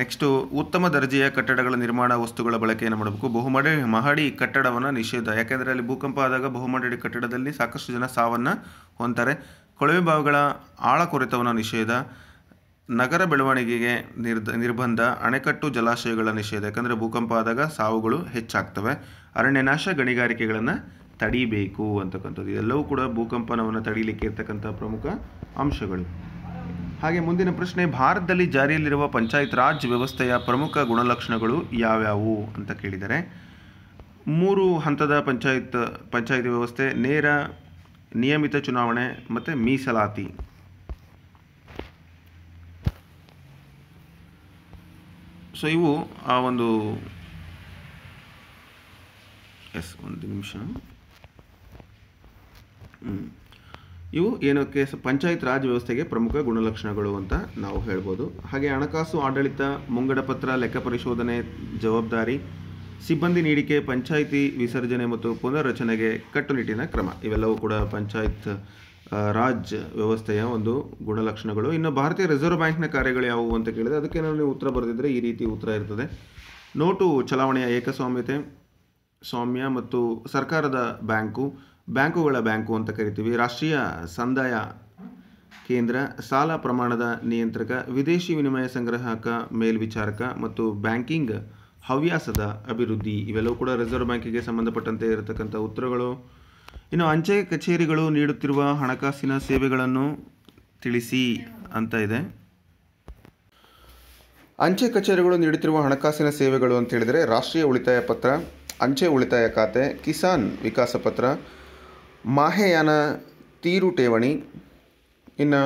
ನೆಕ್ಸ್ಟು ಉತ್ತಮ ದರ್ಜೆಯ ಕಟ್ಟಡಗಳ ನಿರ್ಮಾಣ ವಸ್ತುಗಳ ಬಳಕೆಯನ್ನು ಮಾಡಬೇಕು ಬಹುಮಡಿ ಮಹಡಿ ಕಟ್ಟಡವನ್ನು ನಿಷೇಧ ಯಾಕೆಂದರೆ ಅಲ್ಲಿ ಭೂಕಂಪ ಆದಾಗ ಬಹುಮಡಿ ಕಟ್ಟಡದಲ್ಲಿ ಸಾಕಷ್ಟು ಜನ ಸಾವನ್ನು ಹೊಂತಾರೆ ಕೊಳವೆ ಬಾವಿಗಳ ಆಳ ಕೊರೆತವನ್ನು ನಿಷೇಧ ನಗರ ಬೆಳವಣಿಗೆಗೆ ನಿರ್ಧ ನಿರ್ಬಂಧ ಅಣೆಕಟ್ಟು ಜಲಾಶಯಗಳ ನಿಷೇಧ ಯಾಕಂದರೆ ಭೂಕಂಪ ಆದಾಗ ಸಾವುಗಳು ಹೆಚ್ಚಾಗ್ತವೆ ಅರಣ್ಯನಾಶ ಗಣಿಗಾರಿಕೆಗಳನ್ನು ತಡಿಬೇಕು ಅಂತಕ್ಕಂಥದ್ದು ಇದೆಲ್ಲವೂ ಕೂಡ ಭೂಕಂಪನವನ್ನು ತಡೀಲಿಕ್ಕೆ ಇರ್ತಕ್ಕಂಥ ಪ್ರಮುಖ ಅಂಶಗಳು ಹಾಗೆ ಮುಂದಿನ ಪ್ರಶ್ನೆ ಭಾರತದಲ್ಲಿ ಜಾರಿಯಲ್ಲಿರುವ ಪಂಚಾಯತ್ ರಾಜ್ ವ್ಯವಸ್ಥೆಯ ಪ್ರಮುಖ ಗುಣಲಕ್ಷಣಗಳು ಯಾವ್ಯಾವು ಅಂತ ಕೇಳಿದರೆ ಮೂರು ಹಂತದ ಪಂಚಾಯತ್ ಪಂಚಾಯತ್ ವ್ಯವಸ್ಥೆ ನೇರ ನಿಯಮಿತ ಚುನಾವಣೆ ಮತ್ತು ಮೀಸಲಾತಿ ಸೊ ಇವು ಆ ಒಂದು ಎಸ್ ಒಂದು ನಿಮಿಷ ಇವು ಏನಕ್ಕೆ ಪಂಚಾಯತ್ ರಾಜ್ ವ್ಯವಸ್ಥೆಗೆ ಪ್ರಮುಖ ಗುಣಲಕ್ಷಣಗಳು ಅಂತ ನಾವು ಹೇಳ್ಬೋದು ಹಾಗೆ ಹಣಕಾಸು ಆಡಳಿತ ಮುಂಗಡ ಪತ್ರ ಲೆಕ್ಕ ಪರಿಶೋಧನೆ ಜವಾಬ್ದಾರಿ ಸಿಬ್ಬಂದಿ ನೀಡಿಕೆ ಪಂಚಾಯಿತಿ ವಿಸರ್ಜನೆ ಮತ್ತು ಪುನರ್ರಚನೆಗೆ ಕಟ್ಟುನಿಟ್ಟಿನ ಕ್ರಮ ಇವೆಲ್ಲವೂ ಕೂಡ ಪಂಚಾಯತ್ ರಾಜ್ ವ್ಯವಸ್ಥೆಯ ಒಂದು ಗುಣಲಕ್ಷಣಗಳು ಇನ್ನು ಭಾರತೀಯ ರಿಸರ್ವ್ ಬ್ಯಾಂಕ್ನ ಕಾರ್ಯಗಳು ಯಾವುವು ಅಂತ ಕೇಳಿದರೆ ಅದಕ್ಕೆ ನಾವು ಉತ್ತರ ಬರೆದಿದ್ದರೆ ಈ ರೀತಿ ಉತ್ತರ ಇರ್ತದೆ ನೋಟು ಚಲಾವಣೆಯ ಏಕಸ್ವಾಮ್ಯತೆ ಸ್ವಾಮ್ಯ ಮತ್ತು ಸರ್ಕಾರದ ಬ್ಯಾಂಕು ಬ್ಯಾಂಕುಗಳ ಬ್ಯಾಂಕು ಅಂತ ಕರಿತೀವಿ ರಾಷ್ಟ್ರೀಯ ಸಂದಾಯ ಕೇಂದ್ರ ಸಾಲ ಪ್ರಮಾಣದ ನಿಯಂತ್ರಕ ವಿದೇಶಿ ವಿನಿಮಯ ಸಂಗ್ರಹಕ ಮೇಲ್ವಿಚಾರಕ ಮತ್ತು ಬ್ಯಾಂಕಿಂಗ್ ಹವ್ಯಾಸದ ಅಭಿವೃದ್ಧಿ ಇವೆಲ್ಲವೂ ಕೂಡ ರಿಸರ್ವ್ ಬ್ಯಾಂಕಿಗೆ ಸಂಬಂಧಪಟ್ಟಂತೆ ಇರತಕ್ಕಂಥ ಉತ್ತರಗಳು ಇನ್ನು ಅಂಚೆ ಕಚೇರಿಗಳು ನೀಡುತ್ತಿರುವ ಹಣಕಾಸಿನ ಸೇವೆಗಳನ್ನು ತಿಳಿಸಿ ಅಂತ ಇದೆ ಅಂಚೆ ಕಚೇರಿಗಳು ನೀಡುತ್ತಿರುವ ಹಣಕಾಸಿನ ಸೇವೆಗಳು ಅಂತ ಹೇಳಿದರೆ ರಾಷ್ಟ್ರೀಯ ಉಳಿತಾಯ ಪತ್ರ ಅಂಚೆ ಉಳಿತಾಯ ಖಾತೆ ಕಿಸಾನ್ ವಿಕಾಸ ಪತ್ರ ಮಾಹೆಯಾನ ತೀರು ಠೇವಣಿ ಇನ್ನು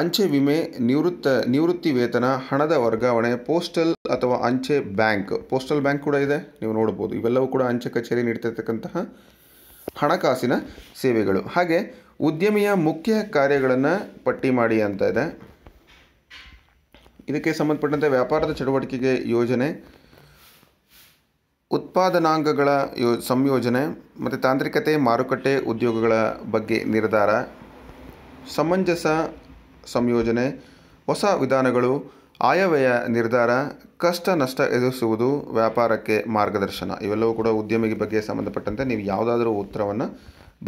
ಅಂಚೆ ವಿಮೆ ನಿವೃತ್ತ ನಿವೃತ್ತಿ ವೇತನ ಹಣದ ವರ್ಗಾವಣೆ ಪೋಸ್ಟಲ್ ಅಥವಾ ಅಂಚೆ ಬ್ಯಾಂಕ್ ಪೋಸ್ಟಲ್ ಬ್ಯಾಂಕ್ ಕೂಡ ಇದೆ ನೀವು ನೋಡ್ಬೋದು ಇವೆಲ್ಲವೂ ಕೂಡ ಅಂಚೆ ಕಚೇರಿ ನೀಡ್ತಿರ್ತಕ್ಕಂತಹ ಹಣಕಾಸಿನ ಸೇವೆಗಳು ಹಾಗೆ ಉದ್ಯಮಿಯ ಮುಖ್ಯ ಕಾರ್ಯಗಳನ್ನು ಪಟ್ಟಿ ಮಾಡಿ ಅಂತ ಇದೆ ಇದಕ್ಕೆ ಸಂಬಂಧಪಟ್ಟಂತೆ ವ್ಯಾಪಾರದ ಚಟುವಟಿಕೆಗೆ ಯೋಜನೆ ಉತ್ಪಾದನಾಂಗಗಳ ಯೋ ಸಂಯೋಜನೆ ಮತ್ತು ತಾಂತ್ರಿಕತೆ ಮಾರುಕಟ್ಟೆ ಉದ್ಯೋಗಗಳ ಬಗ್ಗೆ ನಿರ್ಧಾರ ಸಮಂಜಸ ಸಂಯೋಜನೆ ಹೊಸ ವಿಧಾನಗಳು ಆಯವ್ಯಯ ನಿರ್ಧಾರ ಕಷ್ಟ ನಷ್ಟ ಎದುರಿಸುವುದು ವ್ಯಾಪಾರಕ್ಕೆ ಮಾರ್ಗದರ್ಶನ ಇವೆಲ್ಲವೂ ಕೂಡ ಉದ್ಯಮಿಗೆ ಬಗ್ಗೆ ಸಂಬಂಧಪಟ್ಟಂತೆ ನೀವು ಯಾವುದಾದರೂ ಉತ್ತರವನ್ನು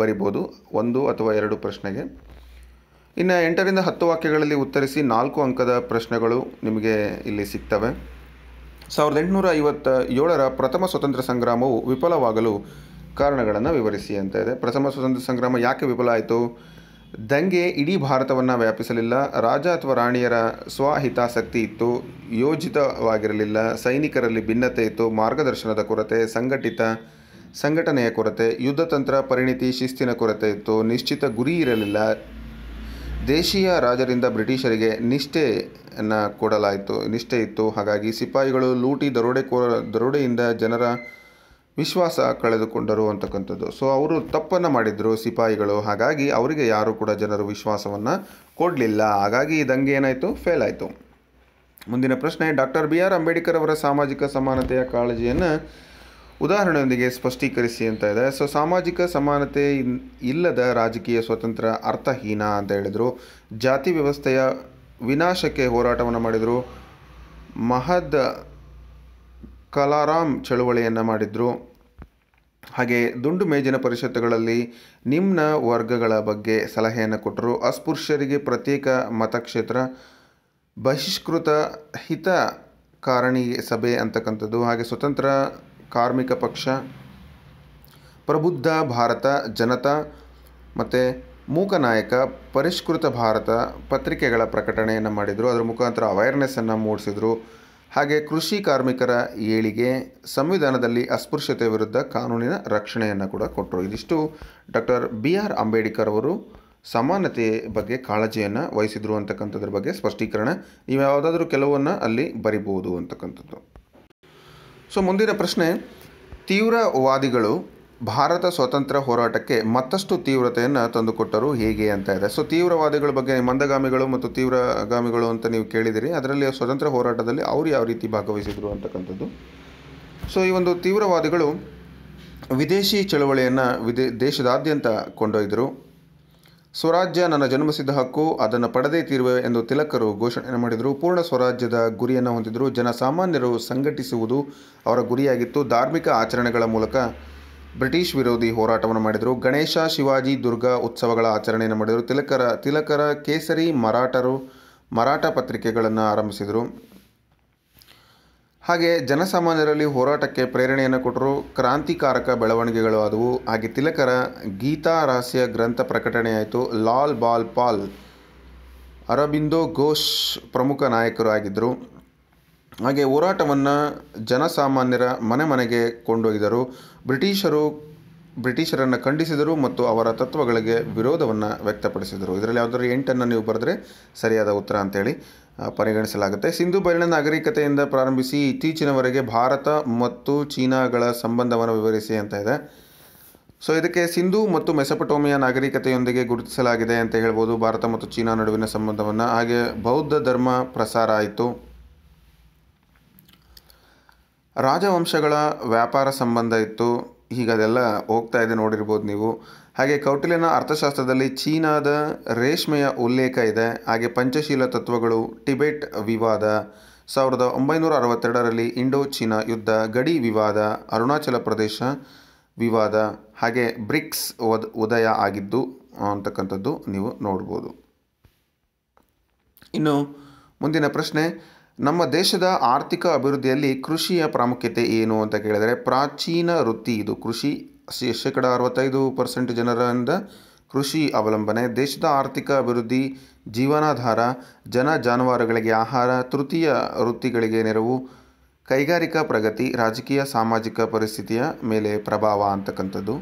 ಬರಿಬೋದು ಒಂದು ಅಥವಾ ಎರಡು ಪ್ರಶ್ನೆಗೆ ಇನ್ನು ಎಂಟರಿಂದ ಹತ್ತು ವಾಕ್ಯಗಳಲ್ಲಿ ಉತ್ತರಿಸಿ ನಾಲ್ಕು ಅಂಕದ ಪ್ರಶ್ನೆಗಳು ನಿಮಗೆ ಇಲ್ಲಿ ಸಿಗ್ತವೆ ಸಾವಿರದ ಎಂಟುನೂರ ಐವತ್ತ ಏಳರ ಪ್ರಥಮ ಸ್ವತಂತ್ರ ಸಂಗ್ರಾಮವು ವಿಫಲವಾಗಲು ಕಾರಣಗಳನ್ನು ವಿವರಿಸಿ ಅಂತ ಇದೆ ಪ್ರಥಮ ಸ್ವತಂತ್ರ ಸಂಗ್ರಾಮ ಯಾಕೆ ವಿಫಲ ಆಯಿತು ದಂಗೆ ಇಡೀ ಭಾರತವನ್ನು ವ್ಯಾಪಿಸಲಿಲ್ಲ ರಾಜ ಅಥವಾ ರಾಣಿಯರ ಸ್ವಹಿತಾಸಕ್ತಿ ಇತ್ತು ಯೋಜಿತವಾಗಿರಲಿಲ್ಲ ಸೈನಿಕರಲ್ಲಿ ಭಿನ್ನತೆ ಇತ್ತು ಮಾರ್ಗದರ್ಶನದ ಕೊರತೆ ಸಂಘಟಿತ ಸಂಘಟನೆಯ ಕೊರತೆ ಯುದ್ಧತಂತ್ರ ಪರಿಣಿತಿ ಶಿಸ್ತಿನ ಕೊರತೆ ಇತ್ತು ನಿಶ್ಚಿತ ಗುರಿ ಇರಲಿಲ್ಲ ದೇಶೀಯ ರಾಜರಿಂದ ಬ್ರಿಟಿಷರಿಗೆ ನಿಷ್ಠೆ ಅನ್ನು ಕೊಡಲಾಯಿತು ನಿಷ್ಠೆ ಇತ್ತು ಹಾಗಾಗಿ ಸಿಪಾಯಿಗಳು ಲೂಟಿ ದರೋಡೆ ಕೋ ದರೋಡೆಯಿಂದ ಜನರ ವಿಶ್ವಾಸ ಕಳೆದುಕೊಂಡರು ಅಂತಕ್ಕಂಥದ್ದು ಸೊ ಅವರು ತಪ್ಪನ್ನು ಮಾಡಿದರು ಸಿಪಾಯಿಗಳು ಹಾಗಾಗಿ ಅವರಿಗೆ ಯಾರೂ ಕೂಡ ಜನರು ವಿಶ್ವಾಸವನ್ನು ಕೊಡಲಿಲ್ಲ ಹಾಗಾಗಿ ಈ ದಂಗೆ ಏನಾಯಿತು ಫೇಲ್ ಆಯಿತು ಮುಂದಿನ ಪ್ರಶ್ನೆ ಡಾಕ್ಟರ್ ಬಿ ಆರ್ ಅಂಬೇಡ್ಕರ್ ಅವರ ಸಾಮಾಜಿಕ ಸಮಾನತೆಯ ಕಾಳಜಿಯನ್ನು ಉದಾಹರಣೆಯೊಂದಿಗೆ ಸ್ಪಷ್ಟೀಕರಿಸಿ ಅಂತ ಇದೆ ಸೊ ಸಾಮಾಜಿಕ ಸಮಾನತೆ ಇಲ್ಲದ ರಾಜಕೀಯ ಸ್ವತಂತ್ರ ಅರ್ಥಹೀನ ಅಂತ ಹೇಳಿದರು ಜಾತಿ ವ್ಯವಸ್ಥೆಯ ವಿನಾಶಕ್ಕೆ ಹೋರಾಟವನ್ನು ಮಾಡಿದರು ಮಹದ್ ಕಲಾರಾಮ್ ಚಳುವಳಿಯನ್ನು ಮಾಡಿದರು ಹಾಗೆ ದುಂಡು ಮೇಜಿನ ಪರಿಷತ್ತುಗಳಲ್ಲಿ ನಿಮ್ನ ವರ್ಗಗಳ ಬಗ್ಗೆ ಸಲಹೆಯನ್ನು ಕೊಟ್ಟರು ಅಸ್ಪೃಶ್ಯರಿಗೆ ಪ್ರತ್ಯೇಕ ಮತಕ್ಷೇತ್ರ ಬಹಿಷ್ಕೃತ ಹಿತ ಕಾರಣಿ ಸಭೆ ಅಂತಕ್ಕಂಥದ್ದು ಹಾಗೆ ಸ್ವತಂತ್ರ ಕಾರ್ಮಿಕ ಪಕ್ಷ ಪ್ರಬುದ್ಧ ಭಾರತ ಜನತಾ ಮತ್ತು ಮೂಕನಾಯಕ ಪರಿಷ್ಕೃತ ಭಾರತ ಪತ್ರಿಕೆಗಳ ಪ್ರಕಟಣೆಯನ್ನು ಮಾಡಿದರು ಅದರ ಮುಖಾಂತರ ಅವೇರ್ನೆಸ್ಸನ್ನು ಮೂಡಿಸಿದರು ಹಾಗೆ ಕೃಷಿ ಕಾರ್ಮಿಕರ ಏಳಿಗೆ ಸಂವಿಧಾನದಲ್ಲಿ ಅಸ್ಪೃಶ್ಯತೆ ವಿರುದ್ಧ ಕಾನೂನಿನ ರಕ್ಷಣೆಯನ್ನು ಕೂಡ ಕೊಟ್ಟರು ಇದಿಷ್ಟು ಡಾಕ್ಟರ್ ಬಿ ಆರ್ ಅಂಬೇಡ್ಕರ್ ಅವರು ಸಮಾನತೆ ಬಗ್ಗೆ ಕಾಳಜಿಯನ್ನು ವಹಿಸಿದರು ಅಂತಕ್ಕಂಥದ್ರ ಬಗ್ಗೆ ಸ್ಪಷ್ಟೀಕರಣ ನೀವು ಯಾವುದಾದ್ರೂ ಕೆಲವನ್ನು ಅಲ್ಲಿ ಬರಿಬೋದು ಅಂತಕ್ಕಂಥದ್ದು ಸೊ ಮುಂದಿನ ಪ್ರಶ್ನೆ ತೀವ್ರವಾದಿಗಳು ಭಾರತ ಸ್ವಾತಂತ್ರ್ಯ ಹೋರಾಟಕ್ಕೆ ಮತ್ತಷ್ಟು ತೀವ್ರತೆಯನ್ನು ತಂದುಕೊಟ್ಟರು ಹೇಗೆ ಅಂತ ಇದೆ ಸೊ ತೀವ್ರವಾದಿಗಳ ಬಗ್ಗೆ ಮಂದಗಾಮಿಗಳು ಮತ್ತು ತೀವ್ರಗಾಮಿಗಳು ಅಂತ ನೀವು ಕೇಳಿದಿರಿ ಅದರಲ್ಲಿ ಸ್ವತಂತ್ರ ಹೋರಾಟದಲ್ಲಿ ಅವರು ಯಾವ ರೀತಿ ಭಾಗವಹಿಸಿದರು ಅಂತಕ್ಕಂಥದ್ದು ಸೊ ಈ ಒಂದು ತೀವ್ರವಾದಿಗಳು ವಿದೇಶಿ ಚಳವಳಿಯನ್ನು ವಿದೇ ದೇಶದಾದ್ಯಂತ ಕೊಂಡೊಯ್ದರು ಸ್ವರಾಜ್ಯ ನನ್ನ ಜನ್ಮಸಿದ್ಧ ಹಕ್ಕು ಅದನ್ನು ಪಡೆದೇ ತೀರುವೆ ಎಂದು ತಿಲಕರು ಘೋಷಣೆಯನ್ನು ಮಾಡಿದರು ಪೂರ್ಣ ಸ್ವರಾಜ್ಯದ ಗುರಿಯನ್ನು ಹೊಂದಿದ್ದರು ಜನಸಾಮಾನ್ಯರು ಸಂಘಟಿಸುವುದು ಅವರ ಗುರಿಯಾಗಿತ್ತು ಧಾರ್ಮಿಕ ಆಚರಣೆಗಳ ಮೂಲಕ ಬ್ರಿಟಿಷ್ ವಿರೋಧಿ ಹೋರಾಟವನ್ನು ಮಾಡಿದರು ಗಣೇಶ ಶಿವಾಜಿ ದುರ್ಗಾ ಉತ್ಸವಗಳ ಆಚರಣೆಯನ್ನು ಮಾಡಿದರು ತಿಲಕರ ತಿಲಕರ ಕೇಸರಿ ಮರಾಠರು ಮರಾಠ ಪತ್ರಿಕೆಗಳನ್ನು ಆರಂಭಿಸಿದರು ಹಾಗೆ ಜನಸಾಮಾನ್ಯರಲ್ಲಿ ಹೋರಾಟಕ್ಕೆ ಪ್ರೇರಣೆಯನ್ನು ಕೊಟ್ಟರು ಕ್ರಾಂತಿಕಾರಕ ಬೆಳವಣಿಗೆಗಳು ಆದವು ಹಾಗೆ ತಿಲಕರ ಗೀತಾ ರಹಸ್ಯ ಗ್ರಂಥ ಪ್ರಕಟಣೆಯಾಯಿತು ಲಾಲ್ ಬಾಲ್ ಪಾಲ್ ಅರಬಿಂದೋ ಘೋಷ್ ಪ್ರಮುಖ ನಾಯಕರು ಆಗಿದ್ದರು ಹಾಗೆ ಹೋರಾಟವನ್ನು ಜನಸಾಮಾನ್ಯರ ಮನೆ ಮನೆಗೆ ಕೊಂಡೊಯ್ದರು ಬ್ರಿಟಿಷರು ಬ್ರಿಟಿಷರನ್ನು ಖಂಡಿಸಿದರು ಮತ್ತು ಅವರ ತತ್ವಗಳಿಗೆ ವಿರೋಧವನ್ನು ವ್ಯಕ್ತಪಡಿಸಿದರು ಇದರಲ್ಲಿ ಯಾವುದಾದ್ರು ಎಂಟನ್ನು ನೀವು ಬರೆದ್ರೆ ಸರಿಯಾದ ಉತ್ತರ ಅಂತೇಳಿ ಪರಿಗಣಿಸಲಾಗುತ್ತೆ ಸಿಂಧು ಬಯಲಿನ ನಾಗರಿಕತೆಯಿಂದ ಪ್ರಾರಂಭಿಸಿ ಇತ್ತೀಚಿನವರೆಗೆ ಭಾರತ ಮತ್ತು ಚೀನಾಗಳ ಸಂಬಂಧವನ್ನು ವಿವರಿಸಿ ಅಂತ ಇದೆ ಸೊ ಇದಕ್ಕೆ ಸಿಂಧು ಮತ್ತು ಮೆಸಪಟೋಮಿಯಾ ನಾಗರಿಕತೆಯೊಂದಿಗೆ ಗುರುತಿಸಲಾಗಿದೆ ಅಂತ ಹೇಳ್ಬೋದು ಭಾರತ ಮತ್ತು ಚೀನಾ ನಡುವಿನ ಸಂಬಂಧವನ್ನು ಹಾಗೆ ಬೌದ್ಧ ಧರ್ಮ ಪ್ರಸಾರ ಆಯಿತು ರಾಜವಂಶಗಳ ವ್ಯಾಪಾರ ಸಂಬಂಧ ಇತ್ತು ಈಗ ಅದೆಲ್ಲ ಹೋಗ್ತಾ ಇದೆ ನೋಡಿರ್ಬೋದು ನೀವು ಹಾಗೆ ಕೌಟಿಲ್ಯನ ಅರ್ಥಶಾಸ್ತ್ರದಲ್ಲಿ ಚೀನಾದ ರೇಷ್ಮೆಯ ಉಲ್ಲೇಖ ಇದೆ ಹಾಗೆ ಪಂಚಶೀಲ ತತ್ವಗಳು ಟಿಬೆಟ್ ವಿವಾದ ಸಾವಿರದ ಒಂಬೈನೂರ ಅರವತ್ತೆರಡರಲ್ಲಿ ಇಂಡೋ ಚೀನಾ ಯುದ್ಧ ಗಡಿ ವಿವಾದ ಅರುಣಾಚಲ ಪ್ರದೇಶ ವಿವಾದ ಹಾಗೆ ಬ್ರಿಕ್ಸ್ ಉದಯ ಆಗಿದ್ದು ಅಂತಕ್ಕಂಥದ್ದು ನೀವು ನೋಡ್ಬೋದು ಇನ್ನು ಮುಂದಿನ ಪ್ರಶ್ನೆ ನಮ್ಮ ದೇಶದ ಆರ್ಥಿಕ ಅಭಿವೃದ್ಧಿಯಲ್ಲಿ ಕೃಷಿಯ ಪ್ರಾಮುಖ್ಯತೆ ಏನು ಅಂತ ಕೇಳಿದರೆ ಪ್ರಾಚೀನ ವೃತ್ತಿ ಇದು ಕೃಷಿ ಶೇಕಡ ಅರವತ್ತೈದು ಪರ್ಸೆಂಟ್ ಜನರಿಂದ ಕೃಷಿ ಅವಲಂಬನೆ ದೇಶದ ಆರ್ಥಿಕ ಅಭಿವೃದ್ಧಿ ಜೀವನಾಧಾರ ಜನ ಜಾನುವಾರುಗಳಿಗೆ ಆಹಾರ ತೃತೀಯ ವೃತ್ತಿಗಳಿಗೆ ನೆರವು ಕೈಗಾರಿಕಾ ಪ್ರಗತಿ ರಾಜಕೀಯ ಸಾಮಾಜಿಕ ಪರಿಸ್ಥಿತಿಯ ಮೇಲೆ ಪ್ರಭಾವ ಅಂತಕ್ಕಂಥದ್ದು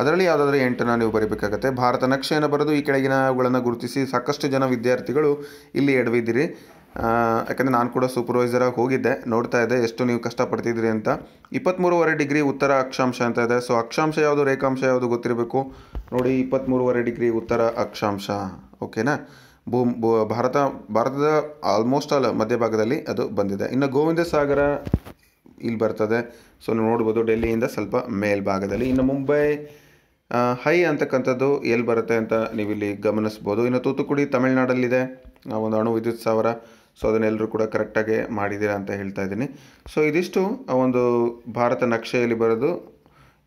ಅದರಲ್ಲಿ ಯಾವುದಾದ್ರೂ ಎಂಟನ್ನು ನೀವು ಬರೀಬೇಕಾಗತ್ತೆ ಭಾರತ ನಕ್ಷೆಯನ್ನು ಬರೆದು ಈ ಕೆಳಗಿನವುಗಳನ್ನು ಗುರುತಿಸಿ ಸಾಕಷ್ಟು ಜನ ವಿದ್ಯಾರ್ಥಿಗಳು ಇಲ್ಲಿ ಎಡವಿದ್ದೀರಿ ಯಾಕಂದರೆ ನಾನು ಕೂಡ ಸೂಪರ್ವೈಸರಾಗಿ ಹೋಗಿದ್ದೆ ನೋಡ್ತಾ ಇದ್ದೆ ಎಷ್ಟು ನೀವು ಕಷ್ಟಪಡ್ತಿದ್ದೀರಿ ಅಂತ ಇಪ್ಪತ್ತ್ಮೂರುವರೆ ಡಿಗ್ರಿ ಉತ್ತರ ಅಕ್ಷಾಂಶ ಅಂತ ಇದೆ ಸೊ ಅಕ್ಷಾಂಶ ಯಾವುದು ರೇಖಾಂಶ ಯಾವುದು ಗೊತ್ತಿರಬೇಕು ನೋಡಿ ಇಪ್ಪತ್ತ್ಮೂರುವರೆ ಡಿಗ್ರಿ ಉತ್ತರ ಅಕ್ಷಾಂಶ ಓಕೆನಾ ಭೂ ಭಾರತ ಭಾರತದ ಆಲ್ಮೋಸ್ಟ್ ಆಲ್ ಮಧ್ಯಭಾಗದಲ್ಲಿ ಅದು ಬಂದಿದೆ ಇನ್ನು ಗೋವಿಂದ ಸಾಗರ ಇಲ್ಲಿ ಬರ್ತದೆ ಸೊ ನೋಡ್ಬೋದು ಡೆಲ್ಲಿಯಿಂದ ಸ್ವಲ್ಪ ಮೇಲ್ಭಾಗದಲ್ಲಿ ಇನ್ನು ಮುಂಬೈ ಹೈ ಅಂತಕ್ಕಂಥದ್ದು ಎಲ್ಲಿ ಬರುತ್ತೆ ಅಂತ ನೀವು ಇಲ್ಲಿ ಗಮನಿಸ್ಬೋದು ಇನ್ನು ತೂತುಕುಡಿ ತಮಿಳ್ನಾಡಲ್ಲಿದೆ ಒಂದು ಅಣು ವಿದ್ಯುತ್ ಸಾವಿರ ಸೊ ಅದನ್ನೆಲ್ಲರೂ ಕೂಡ ಕರೆಕ್ಟಾಗಿ ಮಾಡಿದ್ದೀರಾ ಅಂತ ಹೇಳ್ತಾ ಇದ್ದೀನಿ ಸೊ ಇದಿಷ್ಟು ಒಂದು ಭಾರತ ನಕ್ಷೆಯಲ್ಲಿ ಬರೋದು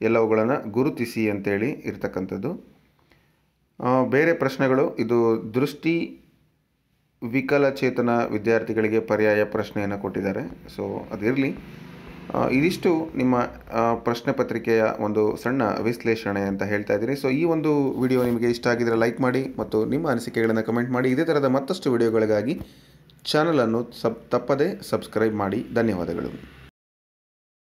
ಎಲ್ಲವುಗಳನ್ನು ಗುರುತಿಸಿ ಅಂತೇಳಿ ಇರ್ತಕ್ಕಂಥದ್ದು ಬೇರೆ ಪ್ರಶ್ನೆಗಳು ಇದು ದೃಷ್ಟಿ ವಿಕಲಚೇತನ ವಿದ್ಯಾರ್ಥಿಗಳಿಗೆ ಪರ್ಯಾಯ ಪ್ರಶ್ನೆಯನ್ನು ಕೊಟ್ಟಿದ್ದಾರೆ ಸೊ ಅದಿರಲಿ ಇದಿಷ್ಟು ನಿಮ್ಮ ಪ್ರಶ್ನೆ ಪತ್ರಿಕೆಯ ಒಂದು ಸಣ್ಣ ವಿಶ್ಲೇಷಣೆ ಅಂತ ಹೇಳ್ತಾ ಇದ್ದೀನಿ ಸೊ ಈ ಒಂದು ವಿಡಿಯೋ ನಿಮಗೆ ಇಷ್ಟ ಆಗಿದರೆ ಲೈಕ್ ಮಾಡಿ ಮತ್ತು ನಿಮ್ಮ ಅನಿಸಿಕೆಗಳನ್ನು ಕಮೆಂಟ್ ಮಾಡಿ ಇದೇ ಥರದ ಮತ್ತಷ್ಟು ವಿಡಿಯೋಗಳಿಗಾಗಿ ಚಾನಲನ್ನು ಸಬ್ ತಪ್ಪದೇ ಸಬ್ಸ್ಕ್ರೈಬ್ ಮಾಡಿ ಧನ್ಯವಾದಗಳು